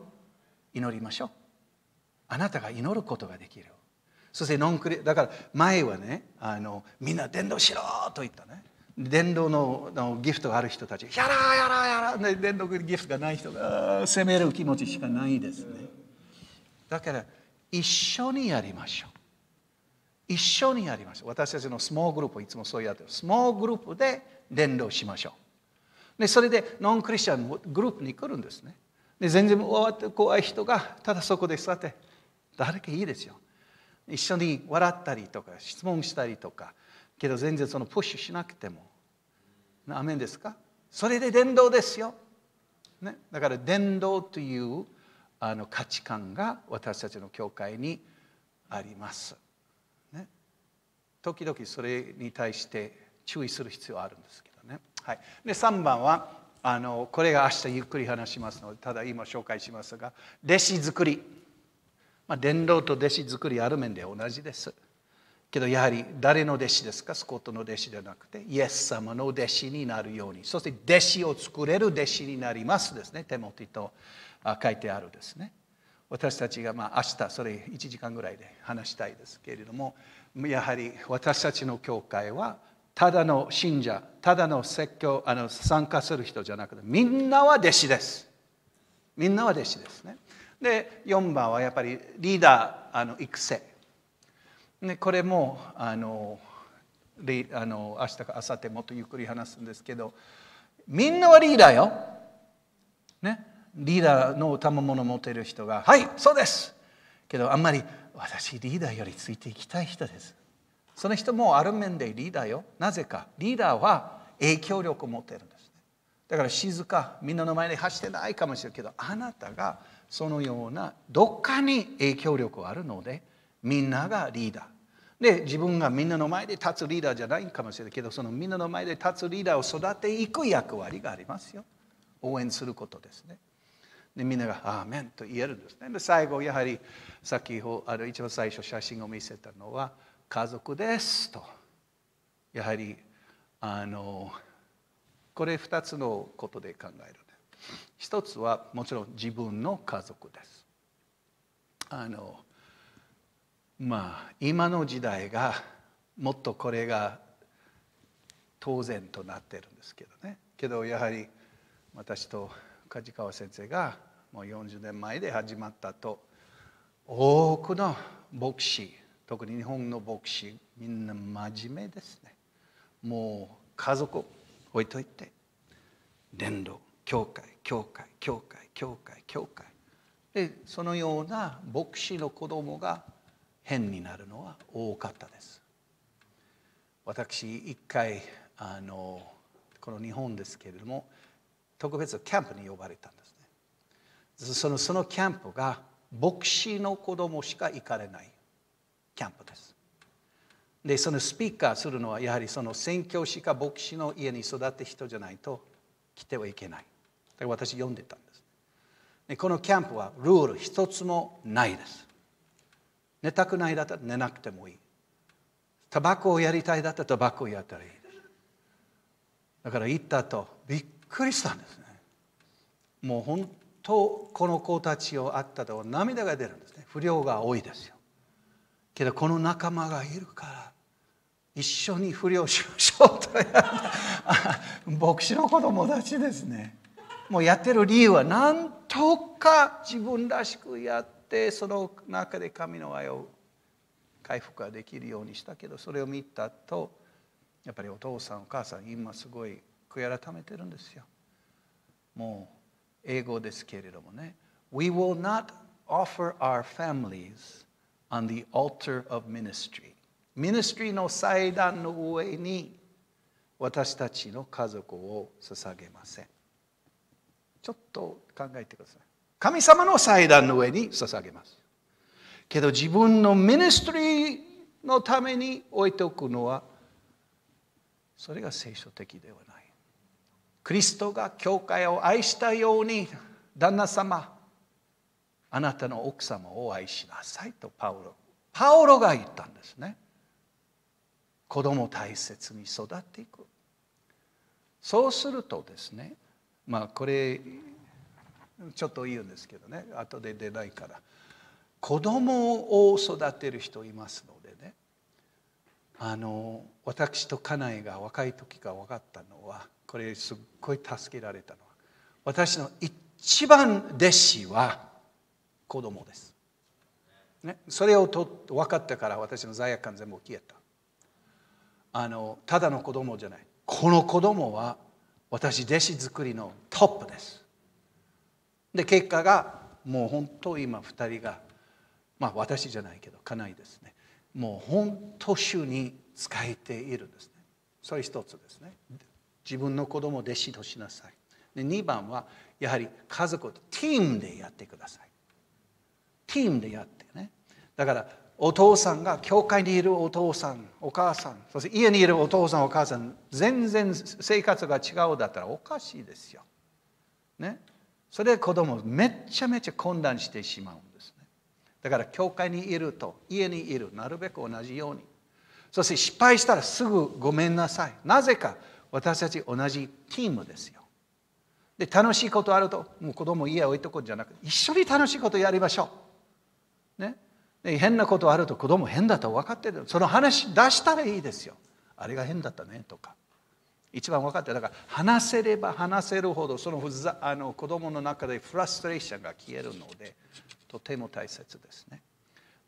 祈りましょう。あなたが祈ることができる。そしてノンクリだから前はねあのみんな伝道しろと言ったね伝道のギフトがある人たちやらやらやら、ね、伝道ギフトがない人が責める気持ちしかないですねだから一緒にやりましょう一緒にやりましょう私たちのスモーグループいつもそうやってるスモーグループで伝道しましょうでそれでノンクリスチャングループに来るんですねで全然終わって怖い人がただそこで座って誰かいいですよ一緒に笑ったりとか質問したりとかけど全然そのプッシュしなくてもアメンですかそれで伝道ですよ、ね、だから伝道というあの価値観が私たちの教会にあります、ね、時々それに対して注意する必要はあるんですけどね、はい、で3番はあのこれが明日ゆっくり話しますのでただ今紹介しますが弟子作りまあ、伝道と弟子作りある面で同じですけどやはり誰の弟子ですかスコットの弟子ではなくてイエス様の弟子になるようにそして弟子を作れる弟子になりますですね手モテと書いてあるですね私たちがまあ明日それ1時間ぐらいで話したいですけれどもやはり私たちの教会はただの信者ただの説教あの参加する人じゃなくてみんなは弟子ですみんなは弟子ですねで4番はやっぱりリーダーあの育成でこれもあのあの明日か明後日もっとゆっくり話すんですけどみんなはリーダーよ、ね、リーダーの賜物を持てる人が「はいそうです!」けどあんまり「私リーダーよりついていきたい人です」その人もある面でリーダーよなぜかリーダーは影響力を持ってるんです、だから静かみんなの前で走ってないかもしれないけどあなたがそのようなどっかに影響力あるのでみんながリーダーで自分がみんなの前で立つリーダーじゃないかもしれないけどそのみんなの前で立つリーダーを育ていく役割がありますよ応援することですねでみんなが「アーメン」と言えるんですねで最後やはり先ほどあの一番最初写真を見せたのは「家族です」とやはりあのこれ2つのことで考える一つはもちろん自分の家族ですあのまあ今の時代がもっとこれが当然となってるんですけどねけどやはり私と梶川先生がもう40年前で始まったと多くの牧師特に日本の牧師みんな真面目ですねもう家族置いといて伝道教会教会教会教会教会でそのような牧師の子供が変になるのは多かったです私一回あのこの日本ですけれども特別キャンプに呼ばれたんですねそのそのキャンプが牧師の子供しか行かれないキャンプですでそのスピーカーするのはやはりその宣教師か牧師の家に育った人じゃないと来てはいけないで私読んでたんですでこのキャンプはルール一つもないです寝たくないだったら寝なくてもいいタバコをやりたいだったらタバコをやったらいいですだから行ったとびっくりしたんですねもう本当この子たちを会ったと涙が出るんですね不良が多いですよけどこの仲間がいるから一緒に不良しましょうと 牧師の子供たちですねもうやってる理由は何とか自分らしくやってその中で神の愛を回復ができるようにしたけどそれを見たとやっぱりお父さんお母さん今すごい悔い改めてるんですよ。もう英語ですけれどもね。We will not offer our families on the altar of ministry. ミニストリーの祭壇の上に私たちの家族を捧げません。ちょっと考えてください。神様の祭壇の上に捧げます。けど自分のミニストリーのために置いておくのはそれが聖書的ではない。クリストが教会を愛したように旦那様あなたの奥様を愛しなさいとパウロパウロが言ったんですね。子供を大切に育っていく。そうするとですねまあこれちょっと言うんですけどね後で出ないから子供を育てる人いますのでねあの私と家内が若い時から分かったのはこれすっごい助けられたのは私の一番弟子は子供です。ね、それをと分かったから私の罪悪感全部消えたあのただの子供じゃないこの子供は私弟子作りのトップですで結果がもう本当今2人がまあ私じゃないけど家内ですねもう本当主に仕えているんですねそれ一つですね自分の子供を弟子としなさいで2番はやはり家族とチームでやってくださいチームでやってねだからお父さんが教会にいるお父さんお母さんそして家にいるお父さんお母さん全然生活が違うだったらおかしいですよ。ね、それで子供めっちゃめちゃ混乱してしまうんですね。だから教会にいると家にいるなるべく同じようにそして失敗したらすぐごめんなさいなぜか私たち同じチームですよ。で楽しいことあるともう子供家置いとこうじゃなくて一緒に楽しいことやりましょう。変なことあると子供変だと分かってるその話出したらいいですよあれが変だったねとか一番分かってだから話せれば話せるほどそのふざあの子供の中でフラストレーションが消えるのでとても大切ですね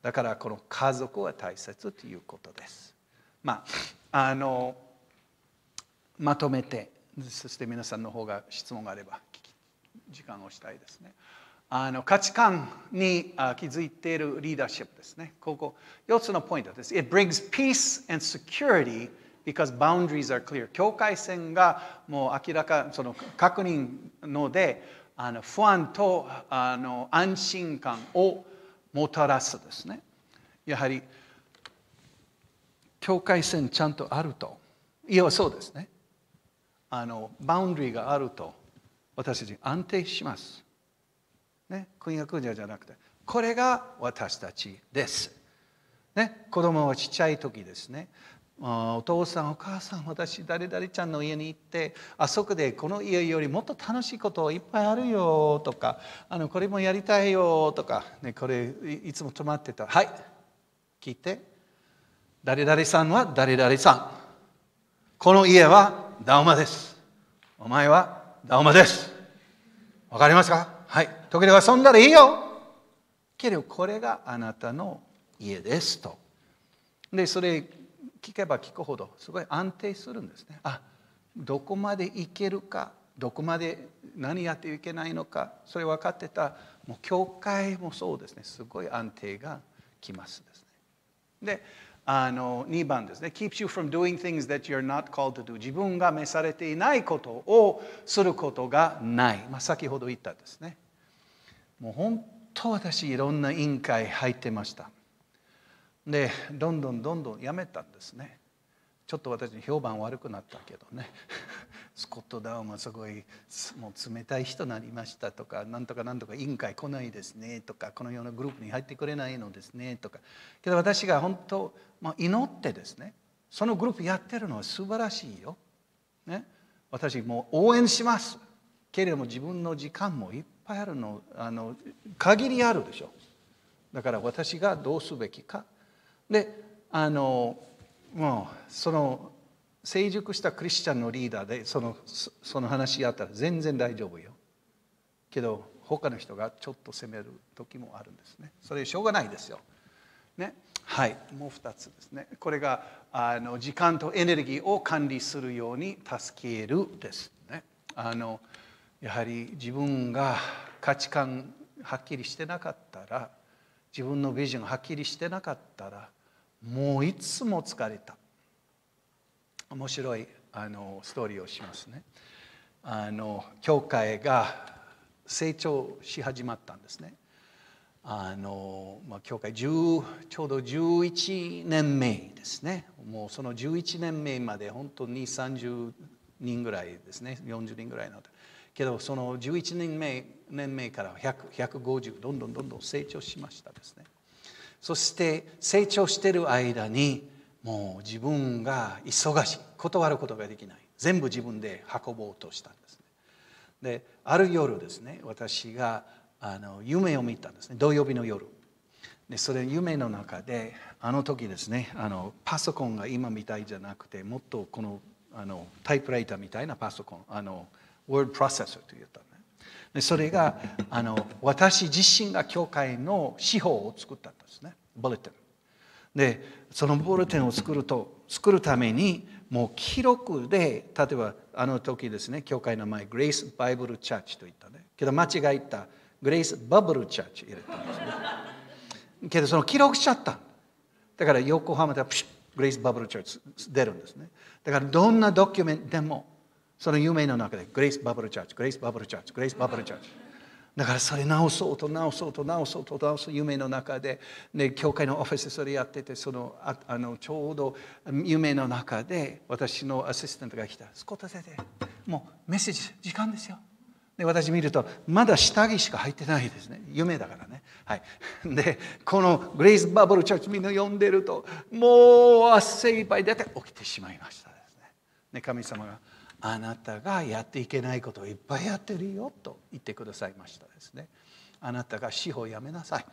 だからこの家族は大切ということですまああのまとめてそして皆さんの方が質問があれば時間をしたいですねあの価値観に気づいているリーダーシップですね。ここ4つのポイントです。It brings peace and security because boundaries are clear. 境界線がもう明らか、その確認ので、あの不安とあの安心感をもたらすですね。やはり境界線ちゃんとあると。いや、そうですね。あのバウンダリーがあると私たち安定します。ね、婚約者じゃなくてこれが私たちです。ね、子供はちっちゃい時ですねお父さんお母さん私誰々ちゃんの家に行ってあそこでこの家よりもっと楽しいこといっぱいあるよとかあのこれもやりたいよとか、ね、これいつも泊まってたはい聞いて誰々さんは誰々さんこの家はダウマですお前はダウマですわかりますかはい時々遊んだらいいよけれどこれがあなたの家ですとでそれ聞けば聞くほどすごい安定するんですねあどこまで行けるかどこまで何やっていけないのかそれ分かってたもう教会もそうですねすごい安定がきますですねであの2番ですね keeps you from doing things that you're not called to do 自分が召されていないことをすることがない、まあ、先ほど言ったですねもう本当私いろんな委員会入ってましたでどんどんどんどんやめたんですねちょっと私評判悪くなったけどね スコット・ダウンはすごいもう冷たい人になりましたとかなんとかなんとか委員会来ないですねとかこのようなグループに入ってくれないのですねとかけど私が本当、まあ、祈ってですねそのグループやってるのは素晴らしいよ、ね、私もう応援しますけれども自分の時間もいっぱいあるのあの限りあるでしょだから私がどうすべきかであのもうその成熟したクリスチャンのリーダーでそのその話やったら全然大丈夫よけど他の人がちょっと責める時もあるんですねそれしょうがないですよ、ね、はいもう2つですねこれがあの時間とエネルギーを管理するように助けるですねあのやはり自分が価値観はっきりしてなかったら自分のビジョンはっきりしてなかったらもういつも疲れた面白いあのストーリーをしますねあの教会が成長し始まったんですねあの、まあ、教会ちょうど11年目ですねもうその11年目まで本当に30人ぐらいですね40人ぐらいの時けどその11年目年目から150どんどんどんどん成長しましたですねそして成長している間にもう自分が忙しい断ることができない全部自分で運ぼうとしたんですねである夜ですね私があの夢を見たんですね土曜日の夜でそれ夢の中であの時ですねあのパソコンが今みたいじゃなくてもっとこのあのタイプライターみたいなパソコンあの word processor と言ったねでそれがあの私自身が教会の司法を作ったんですねボルテンでそのボルテンを作ると作るためにもう記録で例えばあの時ですね教会の前グレイス・バイブル・チャーチと言ったねけど間違えたグレイス・バブル・チャーチ入れたんですねけどその記録しちゃっただから横浜でプシュッグレイス・バブル・チャーチ出るんですねだからどんなドキュメントでもその夢の中でグレイス・バブル・チャーチグレイス・バブル・チャーチグレイス・バブル・チャーチだからそれ直そうと直そうと直そうと直そう夢の中で、ね、教会のオフィスでそれやっててそのああのちょうど夢の中で私のアシスタントが来た「スコット先生もうメッセージ時間ですよ」で私見るとまだ下着しか入ってないですね夢だからねはい でこのグレイス・バブル・チャーチみんな呼んでるともう汗いっぱい出て起きてしまいましたですねね神様があなたがやっていけないことをいっぱいやってるよと言ってくださいましたですねあなたが司法をやめなさい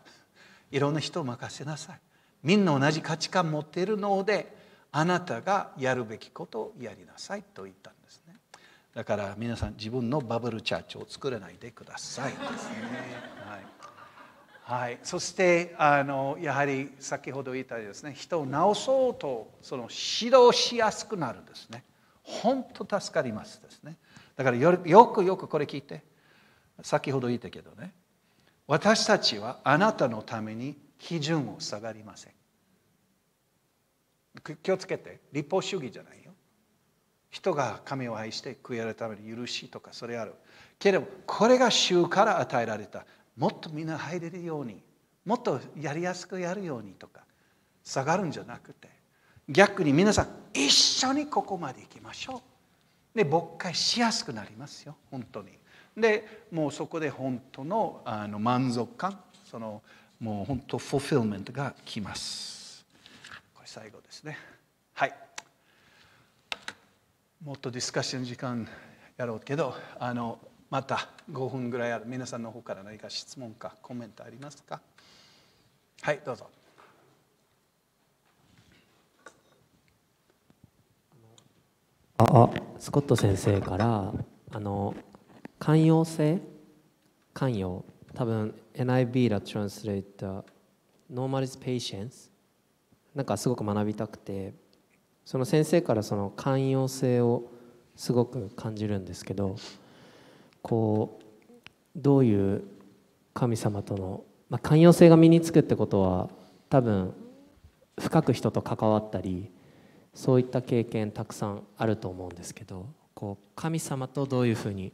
いろんな人を任せなさいみんな同じ価値観持っているのであなたがやるべきことをやりなさいと言ったんですねだから皆さん自分のバブルチャーチを作らないでくださいですねはい、はい、そしてあのやはり先ほど言ったようにですね人を治そうとその指導しやすくなるんですね本当助かりますですねだからよくよくこれ聞いて先ほど言ったけどね私たちはあなたのために基準を下がりません気をつけて立法主義じゃないよ人が神を愛して悔るために許しとかそれあるけれどこれが主から与えられたもっとみんな入れるようにもっとやりやすくやるようにとか下がるんじゃなくて逆に皆さん一緒にここまで行きましょうで勃開しやすくなりますよ本当にでもうそこで本当のあの満足感そのもう本当フォフィルメントがきますこれ最後ですねはいもっとディスカッション時間やろうけどあのまた5分ぐらいある皆さんの方から何か質問かコメントありますかはいどうぞあスコット先生からあの寛容性寛容多分 NIB だと translate normal patience なんかすごく学びたくてその先生からその寛容性をすごく感じるんですけどこうどういう神様との、まあ、寛容性が身につくってことは多分深く人と関わったりそういった経験たくさんあると思うんですけどこう神様とどういうふうに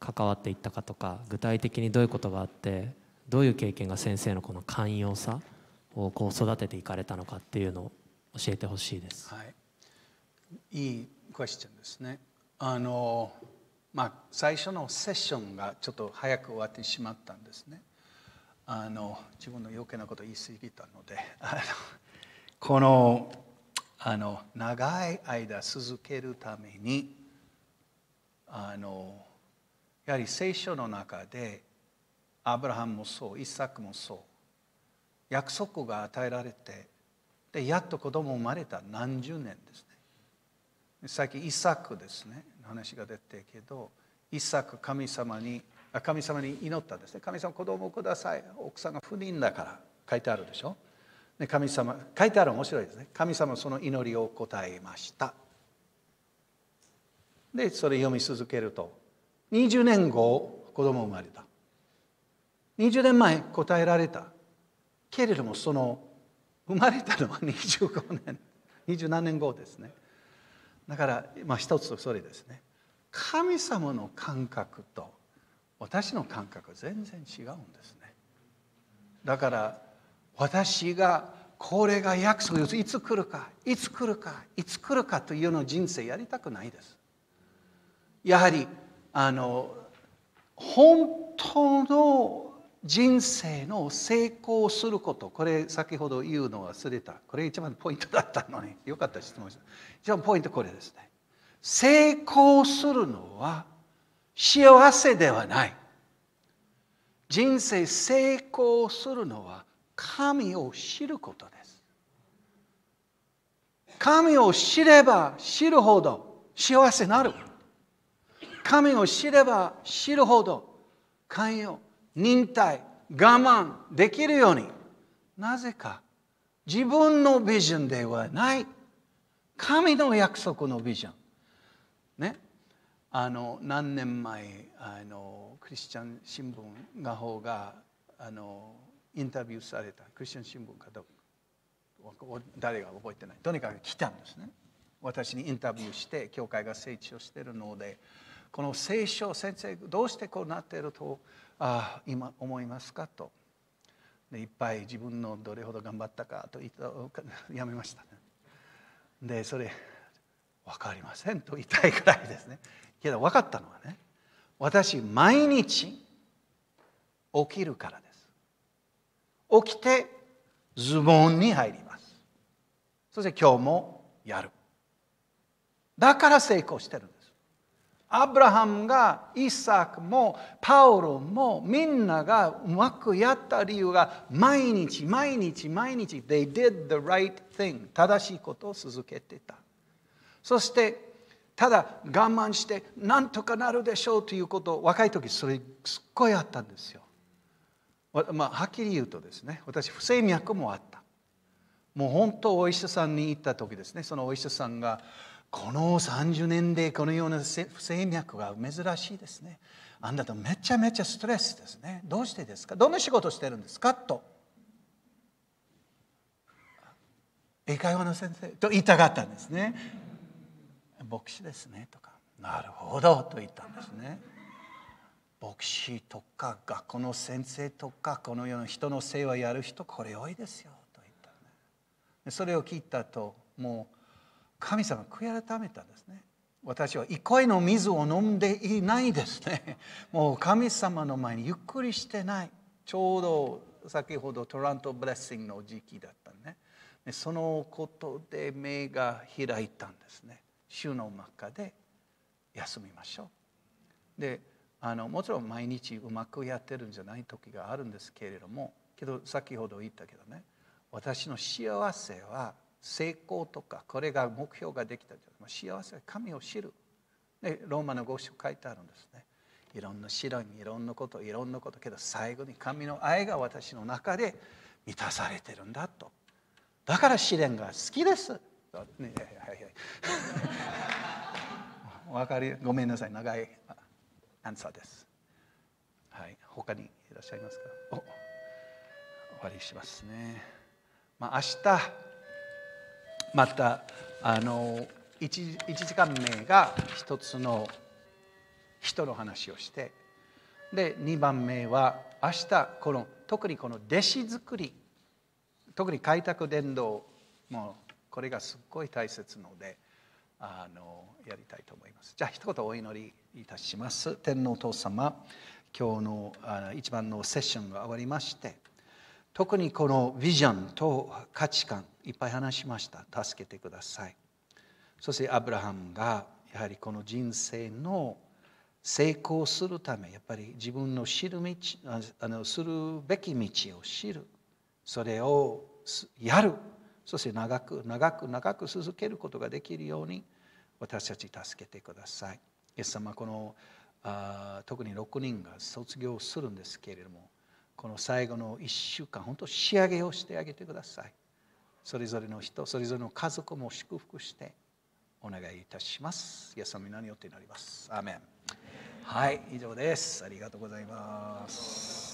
関わっていったかとか具体的にどういうことがあってどういう経験が先生のこの寛容さをこう育てていかれたのかっていうのを教えてほしいです。はい、いいクエスチョンですね。あのまあ、最初のセッションがちょっと早く終わってしまったんですね。あの自分の余計なこと言い過ぎたのであのこのあの長い間続けるためにあのやはり聖書の中でアブラハムもそうイサクもそう約束が与えられてでやっと子供生まれた何十年ですねさっきイサクですね話が出てけどイサク神様に神様に祈ったんですね神様子供をください奥さんが不倫だから書いてあるでしょ神様書いてある面白いですね神様その祈りを答えましたでそれ読み続けると20年後子供生まれた20年前答えられたけれどもその生まれたのは25年二十何年後ですねだからまあ一つそれですね神様の感覚と私の感覚は全然違うんですねだから私がこれが約束ですいつ来るかいつ来るかいつ来るかというの人生やりたくないですやはりあの本当の人生の成功することこれ先ほど言うの忘れたこれ一番ポイントだったのによかった質問した一番ポイントこれですね成功するのは幸せではない人生成功するのは神を知ることです神を知れば知るほど幸せになる神を知れば知るほど寛容忍耐我慢できるようになぜか自分のビジョンではない神の約束のビジョンねあの何年前あのクリスチャン新聞画報があのインタビューされたクリスチャン新聞かど誰が覚えてないとにかく来たんですね私にインタビューして教会が成長しているのでこの聖書先生どうしてこうなっているとあ今思いますかとでいっぱい自分のどれほど頑張ったかと言ったやめました、ね、でそれ分かりませんと言いたいくらいですねけど分かったのはね私毎日起きるからです起きてズボンに入りますそして今日もやるだから成功してるんですアブラハムがイサクもパウロもみんながうまくやった理由が毎日毎日毎日 They did the right thing 正しいことを続けてたそしてただ我慢してなんとかなるでしょうということを若い時それすっごいあったんですよまあ、はっきり言うとですね私不整脈もあったもう本当お医者さんに行った時ですねそのお医者さんがこの30年でこのような不整脈が珍しいですねあだためちゃめちゃストレスですねどうしてですかどんな仕事してるんですかと英会話の先生と言いたかったんですね牧師ですねとかなるほどと言ったんですね牧師とか学校の先生とかこの世の人の世話やる人これ多いですよと言ったねそれを聞いたともう神様悔い改めたんですね私は憩いの水を飲んでいないですね もう神様の前にゆっくりしてないちょうど先ほどトラントブレッシングの時期だったねそのことで目が開いたんですね主の中で休みましょうであのもちろん毎日うまくやってるんじゃない時があるんですけれどもけど先ほど言ったけどね私の幸せは成功とかこれが目標ができた幸せは神を知る、ね、ローマの語章書いてあるんですねいろんな白いいろんなこといろんなことけど最後に神の愛が私の中で満たされてるんだとだから試練が好きです。ね、はいはいはい、分 かりごめんなさい長いアンサーです。はい、他にいらっしゃいますかお終わりしますね。まあ、明日またあの一、一時間目が一つの人の話をしてで二番目は明日この特にこの弟子作り特に開拓伝道もう、これがすっごい大切ので。あのやりたいと思いますじゃあ一言お祈りいたします天皇お父様今日のあ一番のセッションが終わりまして特にこのビジョンと価値観いっぱい話しました助けてくださいそしてアブラハムがやはりこの人生の成功するためやっぱり自分の知る道あのするべき道を知るそれをやるそして長く長く長く続けることができるように私たち助けてください。イエス様このあ特に6人が卒業するんですけれどもこの最後の1週間本当仕上げをしてあげてください。それぞれの人それぞれの家族も祝福してお願いいたします。イエス様皆によってなります。アーメンはい以上です。ありがとうございます。